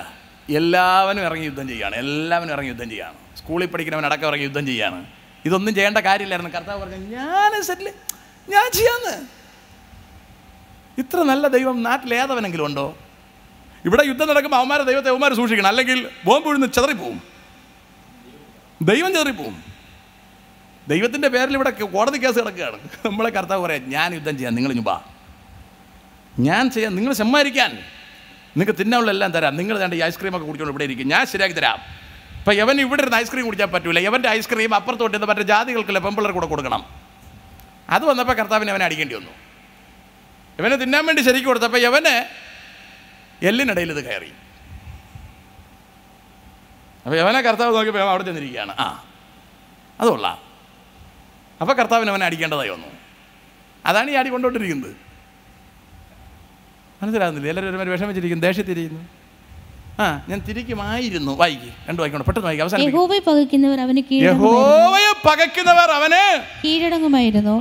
A: എല്ലാവനും ഇറങ്ങി യുദ്ധം ചെയ്യുകയാണ് എല്ലാവരും ഇറങ്ങി യുദ്ധം ചെയ്യുകയാണ് സ്കൂളിൽ പഠിക്കുന്നവൻ അടക്കം ഇറങ്ങി യുദ്ധം ചെയ്യുകയാണ് ഇതൊന്നും ചെയ്യേണ്ട കാര്യമില്ലായിരുന്നു കർത്താവ് പറഞ്ഞു ഞാൻ സെറ്റിൽ ഞാൻ ചെയ്യാന്ന് ഇത്ര നല്ല ദൈവം നാട്ടിൽ ഏതവനെങ്കിലും ഉണ്ടോ ഇവിടെ യുദ്ധം നടക്കുമ്പോൾ അവന്മാരെ ദൈവത്തെ അവന്മാർ സൂക്ഷിക്കണം അല്ലെങ്കിൽ ബോംബ് വീഴുന്ന ചെതറിപ്പോവും ദൈവം ചെതറിപ്പോവും ദൈവത്തിൻ്റെ പേരിൽ ഇവിടെ കോടതി കേസ് കിടക്കുകയാണ് നമ്മളെ കർത്താവ് പറയാം ഞാൻ യുദ്ധം ചെയ്യാം നിങ്ങൾ ഇനി ഞാൻ ചെയ്യാൻ നിങ്ങൾ സമ്മാനിക്കാൻ നിങ്ങൾക്ക് തിന്നാനുള്ള എല്ലാം തരാം നിങ്ങൾ വേണ്ട ഈ ഒക്കെ കുടിച്ചോളൂ ഇവിടെ ഇരിക്കും ഞാൻ ശരിയാക്കി തരാം അപ്പം എവൻ ഇവിടെ ഇരുന്ന് ഐസ്ക്രീം കുടിക്കാൻ പറ്റൂല എവൻ്റെ ഐസ്ക്രീം അപ്പുറത്തോട്ട് മറ്റേ ജാതികൾക്കല്ലേ പെമ്പിളർ കൂടെ കൊടുക്കണം അത് വന്നപ്പോൾ കർത്താവിനെ അവനെ അടിക്കേണ്ടി വന്നു ഇവനെ തിന്നാൻ വേണ്ടി ശരിക്കും കൊടുത്തപ്പോൾ എവന് എല്ലിനിടയിൽ ഇത് കയറി അപ്പോൾ എവനെ കർത്താവ് നോക്കിയപ്പോൾ അവിടെ ചെന്നിരിക്കുകയാണ് ആ അതുള്ള അപ്പോൾ കർത്താവിനെ അവനെ അടിക്കേണ്ടതായി വന്നു അതാണ് ഈ അടി കൊണ്ടുകൊണ്ടിരിക്കുന്നത് മനസ്സിലാകുന്നില്ല എല്ലാവരും ഒരുമാതിരി വെച്ചിരിക്കുന്നു ദേഷ്യത്തിരിക്കുന്നു ആ ഞാൻ തിരിക്കുമായിരുന്നു വൈകി രണ്ട് വായിക്കണം പെട്ടെന്ന് വൈകി അവസാനം
B: യഹോവയെ പകയ്ക്കുന്നവർ അവന് യഹോവയെ
A: പകയ്ക്കുന്നവർ
B: കീഴടങ്ങുമായിരുന്നു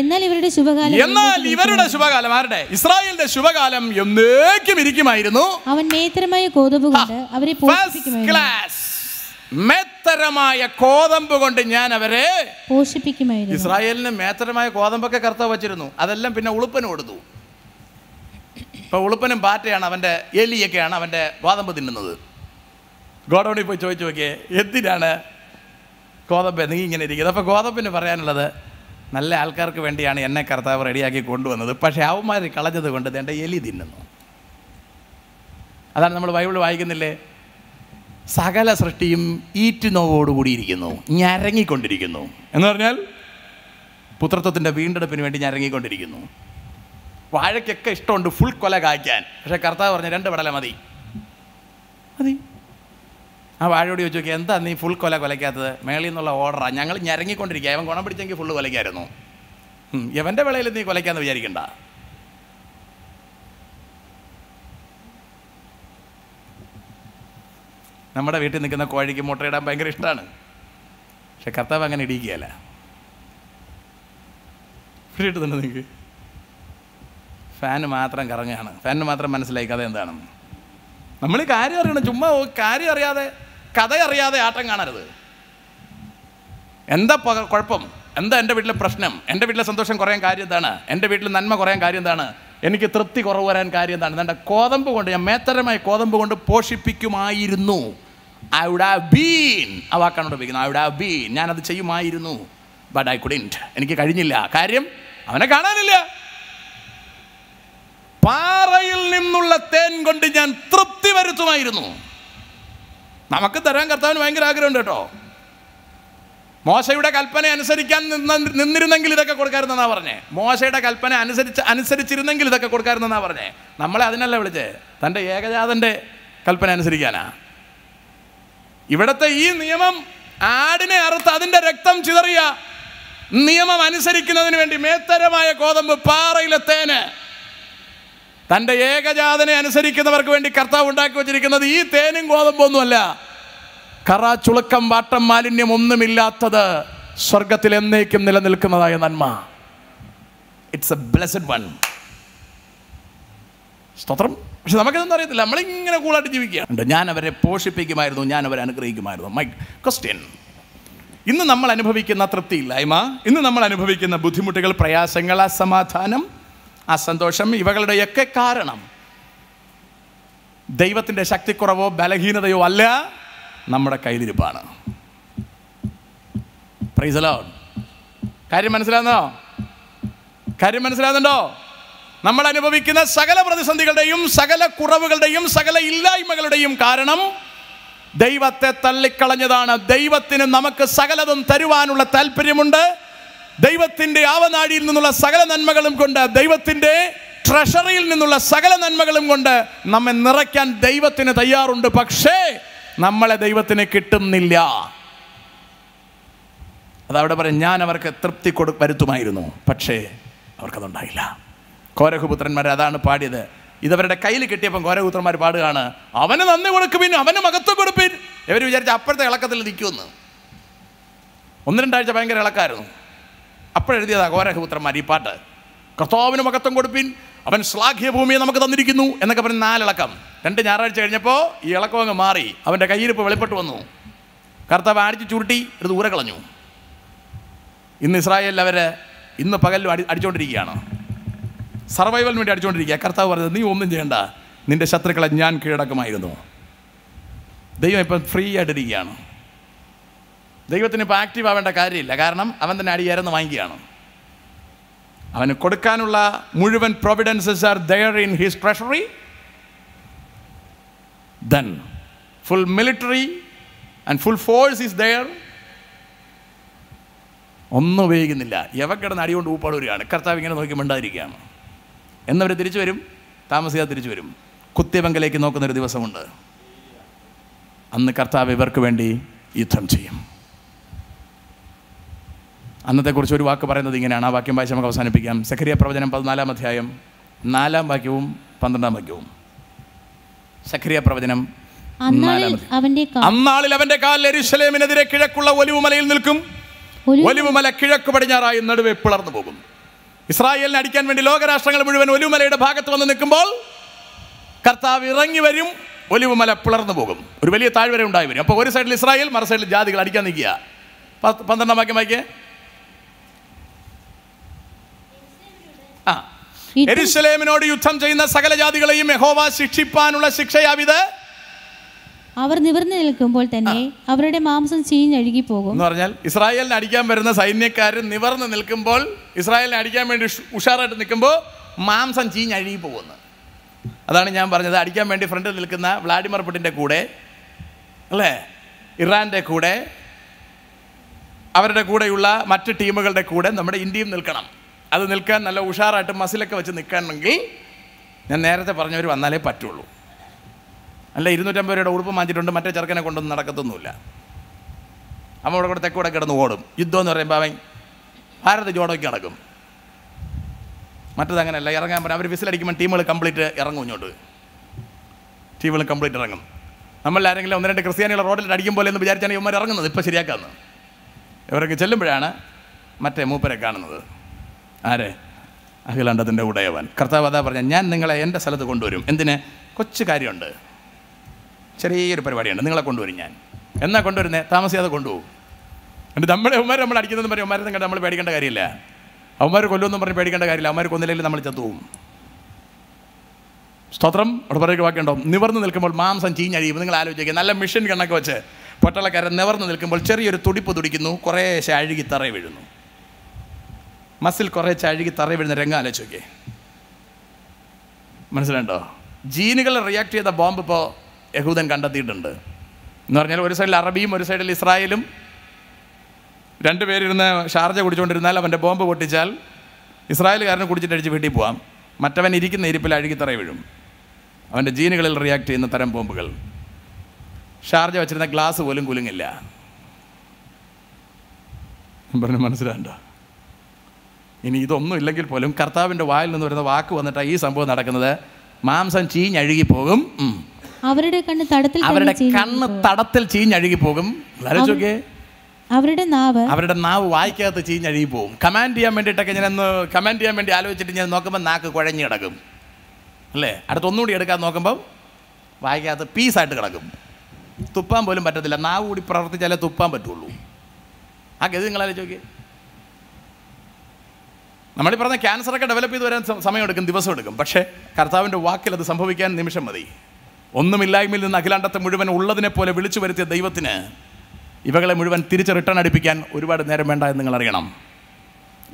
B: എന്നാൽ ഇവരുടെ ശുഭകാലം എന്നാൽ ഇവരുടെ ശുഭകാലം ആരുടെ
A: ഇസ്രായേലിന്റെ ശുഭകാലം എന്നേക്കും ഇരിക്കുമായിരുന്നു
B: അവൻ മേത്തരമായ കോതമ്പ് കൊണ്ട് അവരെ
A: ക്ലാസ് മേത്തരമായ കോതമ്പ് കൊണ്ട് ഞാൻ അവരെ പോഷിപ്പിക്കുമായിരുന്നു ഇസ്രായേലിന് മേത്തരമായ കോതമ്പൊക്കെ കർത്താവ് വെച്ചിരുന്നു അതെല്ലാം പിന്നെ ഉളുപ്പന് കൊടുത്തു ഇപ്പോൾ ഉളുപ്പനും പാറ്റയാണ് അവൻ്റെ എലിയൊക്കെയാണ് അവൻ്റെ ഗോതമ്പ് തിന്നുന്നത് ഗോഡൗണിൽ പോയി ചോദിച്ചു നോക്കിയേ എന്തിനാണ് ഗോതമ്പ് നീ ഇങ്ങനെ ഇരിക്കുന്നത് അപ്പോൾ ഗോതമ്പിന് പറയാനുള്ളത് നല്ല ആൾക്കാർക്ക് വേണ്ടിയാണ് എന്നെ കർത്താവ് റെഡിയാക്കി കൊണ്ടുവന്നത് പക്ഷേ അവന്മാർ കളഞ്ഞത് കൊണ്ട് എൻ്റെ എലി തിന്നുന്നു അതാണ് നമ്മൾ ബൈബിൾ വായിക്കുന്നില്ലേ സകല സൃഷ്ടിയും ഈറ്റുനോവോടുകൂടിയിരിക്കുന്നു ഞരങ്ങിക്കൊണ്ടിരിക്കുന്നു എന്ന് പറഞ്ഞാൽ പുത്രത്വത്തിൻ്റെ വീണ്ടെടുപ്പിന് വേണ്ടി ഞരങ്ങിക്കൊണ്ടിരിക്കുന്നു വാഴയ്ക്കൊക്കെ ഇഷ്ടമുണ്ട് ഫുൾ കൊല കായ്ക്കാൻ പക്ഷേ കർത്താവ് പറഞ്ഞ രണ്ട് പടല മതി മതി ആ വാഴയോട് ചോദിച്ചു നോക്കി എന്താ നീ ഫുൾ കൊല കൊലയ്ക്കാത്തത് മേളിൽ നിന്നുള്ള ഓർഡറാണ് ഞങ്ങൾ ഞരങ്ങിക്കൊണ്ടിരിക്കുക അവൻ ഗുണം പിടിച്ചെങ്കിൽ ഫുള്ള് കൊലയ്ക്കായിരുന്നു എവൻ്റെ വിളയിൽ നീ കൊലയ്ക്കാന്ന് വിചാരിക്കണ്ട നമ്മുടെ വീട്ടിൽ നിൽക്കുന്ന കോഴിക്ക് മുട്ടയിടാൻ ഭയങ്കര ഇഷ്ടമാണ് പക്ഷെ കർത്താവ് അങ്ങനെ ഇടിക്കുകയല്ല ഫ്രീ കിട്ടുന്നുണ്ട് നിങ്ങൾക്ക് ഫാന് മാത്രം കറങ്ങുകയാണ് ഫാനിന് മാത്രം മനസ്സിലായി കഥ എന്താണെന്ന് നമ്മൾ കാര്യം അറിയണം ചുമ്മാ കാര്യം അറിയാതെ കഥ അറിയാതെ ആട്ടം കാണരുത് എന്താ കുഴപ്പം എന്താ എൻ്റെ വീട്ടിലെ പ്രശ്നം എൻ്റെ വീട്ടിലെ സന്തോഷം കുറയാൻ കാര്യം എന്താണ് എൻ്റെ വീട്ടിൽ നന്മ കുറയാൻ കാര്യം എന്താണ് എനിക്ക് തൃപ്തി കുറവ് വരാൻ കാര്യം എന്താണ് എൻ്റെ കോതമ്പ് കൊണ്ട് ഞാൻ മേത്തരമായി കോതമ്പ് കൊണ്ട് പോഷിപ്പിക്കുമായിരുന്നു ഐ വുഡ് ഹാവ് ബീൻ ആ വാക്കാണ് ഉപയോഗിക്കുന്നത് ഐ വുഡ് ഹാവ് ബീൻ ഞാനത് ചെയ്യുമായിരുന്നു ബട്ട് ഐ കുഡിൻറ്റ് എനിക്ക് കഴിഞ്ഞില്ല കാര്യം അവനെ കാണാനില്ല പാറയിൽ നിന്നുള്ള തേൻ കൊണ്ട് ഞാൻ തൃപ്തി വരുത്തുമായിരുന്നു നമുക്ക് തരാൻ കർത്താവിന് ഭയങ്കര ആഗ്രഹമുണ്ട് കേട്ടോ മോശയുടെ കൽപ്പന അനുസരിക്കാൻ നിന്നിരുന്നെങ്കിൽ ഇതൊക്കെ കൊടുക്കാറുണ്ടെന്നാ പറഞ്ഞേ മോശയുടെ കൽപ്പന അനുസരിച്ച് അനുസരിച്ചിരുന്നെങ്കിൽ ഇതൊക്കെ കൊടുക്കാറുണ്ടെന്നാ പറഞ്ഞേ നമ്മളെ അതിനല്ല വിളിച്ചേ തൻ്റെ ഏകജാതൻ്റെ കൽപ്പന അനുസരിക്കാനാ ഇവിടുത്തെ ഈ നിയമം ആടിനെ അറുത്ത് അതിൻ്റെ രക്തം ചിതറിയ നിയമം അനുസരിക്കുന്നതിന് വേണ്ടി മേത്തരമായ ഗോതമ്പ് പാറയിലെ തേന് തൻ്റെ ഏകജാതനെ അനുസരിക്കുന്നവർക്ക് വേണ്ടി കർത്താവ് ഉണ്ടാക്കി വെച്ചിരിക്കുന്നത് ഈ തേനും ഗോതമ്പൊന്നുമല്ല കറ ചുളുക്കം വാട്ടം മാലിന്യം ഒന്നുമില്ലാത്തത് സ്വർഗത്തിൽ എന്നേക്കും നിലനിൽക്കുന്നതായ നന്മ ഇറ്റ്സ് എ ബ്ലെസ്ഡ് വൺ സ്തോത്രം പക്ഷെ നമുക്കിതൊന്നും അറിയത്തില്ല നമ്മളിങ്ങനെ കൂളായിട്ട് ജീവിക്കുകയാണ് ഞാൻ അവരെ പോഷിപ്പിക്കുമായിരുന്നു ഞാൻ അവരെ അനുഗ്രഹിക്കുമായിരുന്നു മൈ ക്വസ്റ്റ്യൻ ഇന്ന് നമ്മൾ അനുഭവിക്കുന്ന തൃപ്തിയില്ലായ്മ ഇന്ന് നമ്മൾ അനുഭവിക്കുന്ന ബുദ്ധിമുട്ടുകൾ പ്രയാസങ്ങൾ അസമാധാനം ആ സന്തോഷം ഇവകളുടെയൊക്കെ കാരണം ദൈവത്തിൻ്റെ ശക്തിക്കുറവോ ബലഹീനതയോ അല്ല നമ്മുടെ കയ്യിലിരിപ്പാണ് പ്രൈസലോ കാര്യം മനസ്സിലാകുന്നോ കാര്യം മനസ്സിലാകുന്നുണ്ടോ നമ്മൾ അനുഭവിക്കുന്ന സകല പ്രതിസന്ധികളുടെയും സകല കുറവുകളുടെയും സകല ഇല്ലായ്മകളുടെയും കാരണം ദൈവത്തെ തള്ളിക്കളഞ്ഞതാണ് ദൈവത്തിന് നമുക്ക് സകലതും തരുവാനുള്ള താല്പര്യമുണ്ട് ദൈവത്തിന്റെ ആവനാഴിയിൽ നിന്നുള്ള സകല നന്മകളും കൊണ്ട് ദൈവത്തിന്റെ ട്രഷറിയിൽ നിന്നുള്ള സകല നന്മകളും കൊണ്ട് നമ്മെ നിറയ്ക്കാൻ ദൈവത്തിന് തയ്യാറുണ്ട് പക്ഷേ നമ്മളെ ദൈവത്തിന് കിട്ടുന്നില്ല അതവിടെ പറയും ഞാൻ അവർക്ക് തൃപ്തി കൊടു വരുത്തുമായിരുന്നു പക്ഷേ അവർക്കതുണ്ടായില്ല കോരഹുപുത്രന്മാർ അതാണ് പാടിയത് ഇതവരുടെ കയ്യിൽ കിട്ടിയപ്പം കോരഹുപുത്രന്മാർ പാടുകയാണ് അവന് നന്ദി കൊടുക്കുവിൻ അവന് മകത്വം കൊടുപ്പിൻ ഇവർ വിചാരിച്ച അപ്പുറത്തെ ഇളക്കത്തിൽ നിൽക്കുമെന്ന് ഒന്ന് രണ്ടാഴ്ച ഭയങ്കര ഇളക്കായിരുന്നു അപ്പോഴെഴുതിയത് അഘോരഹപുത്രന്മാർ മരിപ്പാട്ട് കർത്താവിന് മകത്വം കൊടുപ്പിൻ അവൻ ശ്ലാഘ്യ ഭൂമിയെ നമുക്ക് തന്നിരിക്കുന്നു എന്നൊക്കെ പറഞ്ഞ് നാലിളക്കം രണ്ട് ഞായറാഴ്ച കഴിഞ്ഞപ്പോൾ ഈ ഇളക്കം അങ്ങ് മാറി അവൻ്റെ കയ്യിരിപ്പ് വെളിപ്പെട്ട് വന്നു കർത്താവ് അടിച്ച് ചുരുട്ടി ഒരു ദൂരെ കളഞ്ഞു ഇന്ന് ഇസ്രായേലിൽ അവർ ഇന്ന് പകലും അടി അടിച്ചുകൊണ്ടിരിക്കുകയാണ് സർവൈവലിന് വേണ്ടി അടിച്ചുകൊണ്ടിരിക്കുക കർത്താവ് പറഞ്ഞത് നീ ഒന്നും ചെയ്യണ്ട നിൻ്റെ ശത്രുക്കളെ ഞാൻ കീഴടക്കമായിരുന്നു ദൈവം ഇപ്പം ഫ്രീ ആയിട്ടിരിക്കുകയാണ് ദൈവത്തിന് ഇപ്പോൾ ആക്റ്റീവ് ആവേണ്ട കാര്യമില്ല കാരണം അവൻ തന്നെ അടിയേരെന്ന് വാങ്ങിക്കുകയാണ് അവന് കൊടുക്കാനുള്ള മുഴുവൻ providences are there in his treasury then full military and full force is there ഒന്നും ഉപയോഗിക്കുന്നില്ല എവ കിടന്ന് അടികൊണ്ട് ഊപ്പാടൂരുകയാണ് കർത്താവ് ഇങ്ങനെ നോക്കി മിണ്ടാതിരിക്കുകയാണ് എന്നവർ തിരിച്ചു വരും താമസിയാതെ തിരിച്ചു വരും കുത്തിയപങ്കിലേക്ക് നോക്കുന്നൊരു ദിവസമുണ്ട് അന്ന് കർത്താവ് ഇവർക്ക് വേണ്ടി യുദ്ധം ചെയ്യും അന്നത്തെക്കുറിച്ച് ഒരു വാക്ക് പറയുന്നത് ഇങ്ങനെയാണ് ആ വാക്യം വായിച്ച് നമുക്ക് അവസാനിപ്പിക്കാം സക്കരിയ പ്രവചനം പതിനാലാം അധ്യായം നാലാം വാക്യവും പന്ത്രണ്ടാം വാക്യവും സക്കരിയ പ്രവചനം
B: അന്നാളിൽ
A: അവന്റെ കാലിൽ കിഴക്കുള്ള ഒലിവുമലയിൽ നിൽക്കും ഒലിവുമല കിഴക്ക് പടിഞ്ഞാറായി നടുവെ പിളർന്നു പോകും ഇസ്രായേലിനെ അടിക്കാൻ വേണ്ടി ലോകരാഷ്ട്രങ്ങൾ മുഴുവൻ ഒലിവുമലയുടെ ഭാഗത്ത് വന്ന് നിൽക്കുമ്പോൾ കർത്താവ് ഇറങ്ങി വരും ഒലിവുമല പിളർന്നു പോകും ഒരു വലിയ താഴ്വര ഉണ്ടായി വരും അപ്പോൾ ഒരു സൈഡിൽ ഇസ്രായേൽ മറു സൈഡിൽ ജാതികൾ അടിക്കാൻ നിൽക്കുക പന്ത്രണ്ടാം വാക്യം വായിക്കേ എരുസലേമിനോട് യുദ്ധം ചെയ്യുന്ന സകല ജാതികളെയും യഹോവ ശിക്ഷിപ്പാനുള്ള ശിക്ഷയാവിത്
B: അവർ നിവർന്നു നിൽക്കുമ്പോൾ തന്നെ അവരുടെ മാംസം ചീഞ്ഞഴുകി പോകും എന്ന്
A: പറഞ്ഞാൽ ഇസ്രായേലിനെ അടിക്കാൻ വരുന്ന സൈന്യക്കാർ നിവർന്നു നിൽക്കുമ്പോൾ ഇസ്രായേലിനെ അടിക്കാൻ വേണ്ടി ഉഷാറായിട്ട് നിൽക്കുമ്പോൾ മാംസം ചീഞ്ഞഴുകി പോകുന്നു അതാണ് ഞാൻ പറഞ്ഞത് അടിക്കാൻ വേണ്ടി ഫ്രണ്ടിൽ നിൽക്കുന്ന വ്ളാഡിമർ പുടിൻ്റെ കൂടെ അല്ലേ ഇറാൻ്റെ കൂടെ അവരുടെ കൂടെയുള്ള മറ്റ് ടീമുകളുടെ കൂടെ നമ്മുടെ ഇന്ത്യയും നിൽക്കണം അത് നിൽക്കാൻ നല്ല ഉഷാറായിട്ട് മസിലൊക്കെ വെച്ച് നിൽക്കണമെങ്കിൽ ഞാൻ നേരത്തെ പറഞ്ഞവർ വന്നാലേ പറ്റുള്ളൂ അല്ല ഇരുന്നൂറ്റമ്പത് രൂപയുടെ ഉടുപ്പ് മാറ്റിട്ടുണ്ട് മറ്റേ ചെറുക്കനെ കൊണ്ടൊന്നും നടക്കത്തൊന്നുമില്ല അമ്മ അവിടെ കൂടെ തെക്കൂടെ കിടന്ന് ഓടും യുദ്ധം എന്ന് പറയുമ്പോൾ അവൻ ഭാരത് ജോഡോയ്ക്ക് നടക്കും മറ്റത് അങ്ങനെയല്ല ഇറങ്ങാൻ പറ്റും അവർ വിസിലടിക്കുമ്പോൾ ടീമുകൾ കംപ്ലീറ്റ് ഇറങ്ങും ഇങ്ങോട്ട് ടീമുകൾ കംപ്ലീറ്റ് ഇറങ്ങും നമ്മളാരെങ്കിലും ആരെങ്കിലും ഒന്ന് രണ്ട് ക്രിസ്ത്യാനികൾ റോഡിൽ അടിക്കും പോലെ എന്ന് വിചാരിച്ചാണ് ഇവന്മാർ ഇറങ്ങുന്നത് ഇപ്പം ശരിയാക്കാമെന്ന് ഇവരൊക്കെ ചെല്ലുമ്പോഴാണ് മറ്റേ മൂപ്പരെ കാണുന്നത് ആരെ അഖിലാണ്ടത്തിൻ്റെ ഉടയവൻ കർത്താവ് അതാ പറഞ്ഞ ഞാൻ നിങ്ങളെ എൻ്റെ സ്ഥലത്ത് കൊണ്ടുവരും എന്തിന് കൊച്ചു കാര്യമുണ്ട് ചെറിയൊരു പരിപാടിയുണ്ട് നിങ്ങളെ കൊണ്ടുവരും ഞാൻ എന്നാ കൊണ്ടുവരുന്നേ താമസിയാതെ കൊണ്ടുപോകും എൻ്റെ നമ്മളെ ഉമ്മാർ നമ്മൾ അടിക്കുന്നതെന്ന് പറയും ഉമ്മാരെ നിങ്ങൾ നമ്മൾ പേടിക്കേണ്ട കാര്യമില്ല അവന്മാർ കൊല്ലുമെന്നും പറഞ്ഞ് പേടിക്കേണ്ട കാര്യമില്ല അവന്മാർ കൊന്നില്ലെങ്കിൽ നമ്മൾ ചത്തുപോകും സ്തോത്രം അവിടെ പറയുക വാക്കിയുണ്ടോ നിവർന്ന് നിൽക്കുമ്പോൾ മാംസം ചീഞ്ഞഴിയും നിങ്ങൾ ആലോചിക്കുക നല്ല മിഷൻ കണക്ക് വെച്ച് പൊട്ടളക്കാരൻ നിവർന്ന് നിൽക്കുമ്പോൾ ചെറിയൊരു തുടിപ്പ് തുടിക്കുന്നു കുറേശ്ശെ അഴുകി തറയെ വീഴുന്നു മസിൽ കുറേ ചഴുകി തറ വിടുന്ന രംഗം ആലോചിക്കേ മനസ്സിലുണ്ടോ ജീനുകൾ റിയാക്ട് ചെയ്ത ബോംബ് ഇപ്പോൾ യഹൂദൻ കണ്ടെത്തിയിട്ടുണ്ട് എന്ന് പറഞ്ഞാൽ ഒരു സൈഡിൽ അറബിയും ഒരു സൈഡിൽ ഇസ്രായേലും രണ്ടുപേരിരുന്ന് ഷാർജ കുടിച്ചുകൊണ്ടിരുന്നാൽ അവൻ്റെ ബോംബ് പൊട്ടിച്ചാൽ ഇസ്രായേലുകാരനെ കുടിച്ചിട്ട് അടിച്ച് വീട്ടിൽ പോവാം മറ്റവൻ ഇരിക്കുന്ന ഇരിപ്പിൽ അഴുകി തറ വീഴും അവൻ്റെ ജീനുകളിൽ റിയാക്ട് ചെയ്യുന്ന തരം ബോംബുകൾ ഷാർജ വെച്ചിരുന്ന ഗ്ലാസ് പോലും കുലുങ്ങില്ല പറഞ്ഞു മനസ്സിലാണ്ടോ ഇനി ഇതൊന്നും ഇല്ലെങ്കിൽ പോലും കർത്താവിൻ്റെ വായിൽ നിന്ന് വരുന്ന വാക്ക് വന്നിട്ടാണ് ഈ സംഭവം നടക്കുന്നത് മാംസം ചീഞ്ഞഴുകി പോകും
B: അവരുടെ കണ്ണ് തടത്തിൽ അവരുടെ കണ്ണ്
A: തടത്തിൽ ചീഞ്ഞഴുകി പോകും
B: അവരുടെ നാവ്
A: അവരുടെ നാവ് വായിക്കാത്ത ചീഞ്ഞഴുകി പോകും കമാൻഡ് ചെയ്യാൻ വേണ്ടിയിട്ടൊക്കെ ഞാൻ കമാൻഡ് ചെയ്യാൻ വേണ്ടി ആലോചിച്ചിട്ട് ഞാൻ നോക്കുമ്പോൾ നാക്ക് കുഴഞ്ഞു കിടക്കും അല്ലേ അടുത്ത ഒന്നുകൂടി എടുക്കാൻ നോക്കുമ്പോൾ വായിക്കാത്ത പീസായിട്ട് കിടക്കും തുപ്പാൻ പോലും പറ്റത്തില്ല നാവ് കൂടി പ്രവർത്തിച്ചാലേ തുപ്പാൻ പറ്റുള്ളൂ ആ ഗതി നിങ്ങളാലോചിക്കേ നമ്മളീ പറഞ്ഞ ക്യാൻസറൊക്കെ ഡെവലപ്പ് ചെയ്ത് വരാൻ സമയമെടുക്കും ദിവസം എടുക്കും പക്ഷേ കർത്താവിൻ്റെ വാക്കിൽ അത് സംഭവിക്കാൻ നിമിഷം മതി ഒന്നുമില്ലായ്മയിൽ നിന്ന് അഖിലാണ്ടത്തെ മുഴുവൻ ഉള്ളതിനെ പോലെ വിളിച്ചു വരുത്തിയ ദൈവത്തിന് ഇവകളെ മുഴുവൻ തിരിച്ച് റിട്ടേൺ അടിപ്പിക്കാൻ ഒരുപാട് നേരം വേണ്ട എന്ന് നിങ്ങൾ അറിയണം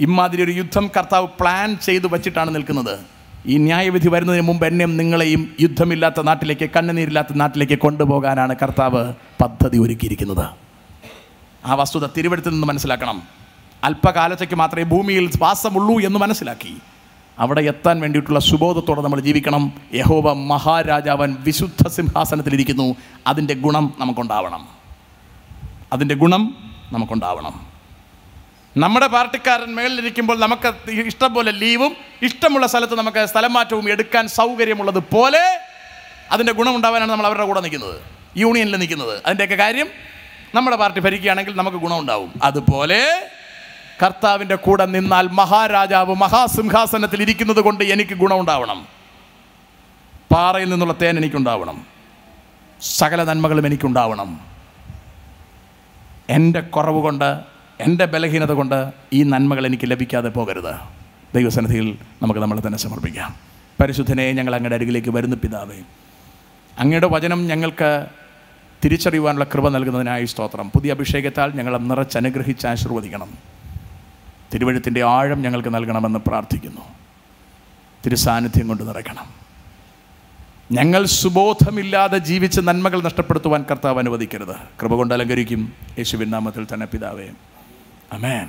A: ഇമാതിരി ഒരു യുദ്ധം കർത്താവ് പ്ലാൻ ചെയ്ത് വച്ചിട്ടാണ് നിൽക്കുന്നത് ഈ ന്യായവിധി വരുന്നതിന് മുമ്പ് എന്നെയും നിങ്ങളെയും യുദ്ധമില്ലാത്ത നാട്ടിലേക്ക് കണ്ണുനീരില്ലാത്ത നാട്ടിലേക്ക് കൊണ്ടുപോകാനാണ് കർത്താവ് പദ്ധതി ഒരുക്കിയിരിക്കുന്നത് ആ വസ്തുത തിരുവഴുത്തിൽ നിന്ന് മനസ്സിലാക്കണം അല്പകാലത്തേക്ക് മാത്രമേ ഭൂമിയിൽ വാസമുള്ളൂ എന്ന് മനസ്സിലാക്കി അവിടെ എത്താൻ വേണ്ടിയിട്ടുള്ള സുബോധത്തോടെ നമ്മൾ ജീവിക്കണം യഹോബ മഹാരാജാവൻ വിശുദ്ധ സിംഹാസനത്തിലിരിക്കുന്നു അതിൻ്റെ ഗുണം നമുക്കുണ്ടാവണം അതിൻ്റെ ഗുണം നമുക്കുണ്ടാവണം നമ്മുടെ പാർട്ടിക്കാരൻ മേളിലിരിക്കുമ്പോൾ നമുക്ക് ഇഷ്ടം പോലെ ലീവും ഇഷ്ടമുള്ള സ്ഥലത്ത് നമുക്ക് സ്ഥലം മാറ്റവും എടുക്കാൻ സൗകര്യമുള്ളത് പോലെ അതിൻ്റെ ഉണ്ടാവാനാണ് നമ്മൾ അവരുടെ കൂടെ നിൽക്കുന്നത് യൂണിയനിൽ നിൽക്കുന്നത് അതിൻ്റെയൊക്കെ കാര്യം നമ്മുടെ പാർട്ടി ഭരിക്കുകയാണെങ്കിൽ നമുക്ക് ഗുണമുണ്ടാവും അതുപോലെ കർത്താവിൻ്റെ കൂടെ നിന്നാൽ മഹാരാജാവ് മഹാസിംഹാസനത്തിൽ ഇരിക്കുന്നത് കൊണ്ട് എനിക്ക് ഗുണമുണ്ടാവണം പാറയിൽ നിന്നുള്ള തേൻ എനിക്കുണ്ടാവണം സകല നന്മകളും എനിക്കുണ്ടാവണം എൻ്റെ കുറവ് കൊണ്ട് എൻ്റെ ബലഹീനത കൊണ്ട് ഈ നന്മകൾ എനിക്ക് ലഭിക്കാതെ പോകരുത് ദൈവസന്നിധിയിൽ നമുക്ക് നമ്മളെ തന്നെ സമർപ്പിക്കാം പരിശുദ്ധനെ ഞങ്ങൾ അങ്ങയുടെ അരികിലേക്ക് വരുന്ന പിതാവേ അങ്ങയുടെ വചനം ഞങ്ങൾക്ക് തിരിച്ചറിയുവാനുള്ള കൃപ നൽകുന്നതിനായി സ്തോത്രം പുതിയ അഭിഷേകത്താൽ ഞങ്ങളെ നിറച്ചനുഗ്രഹിച്ച് ആശീർവദിക്കണം തിരുവഴുത്തിൻ്റെ ആഴം ഞങ്ങൾക്ക് നൽകണമെന്ന് പ്രാർത്ഥിക്കുന്നു തിരുസാന്നിധ്യം കൊണ്ട് നിറയ്ക്കണം ഞങ്ങൾ സുബോധമില്ലാതെ ജീവിച്ച് നന്മകൾ നഷ്ടപ്പെടുത്തുവാൻ കർത്താവ് അനുവദിക്കരുത് കൃപ കൊണ്ട് അലങ്കരിക്കും യേശുവിൻ നാമത്തിൽ തന്നെ പിതാവേ അമേൻ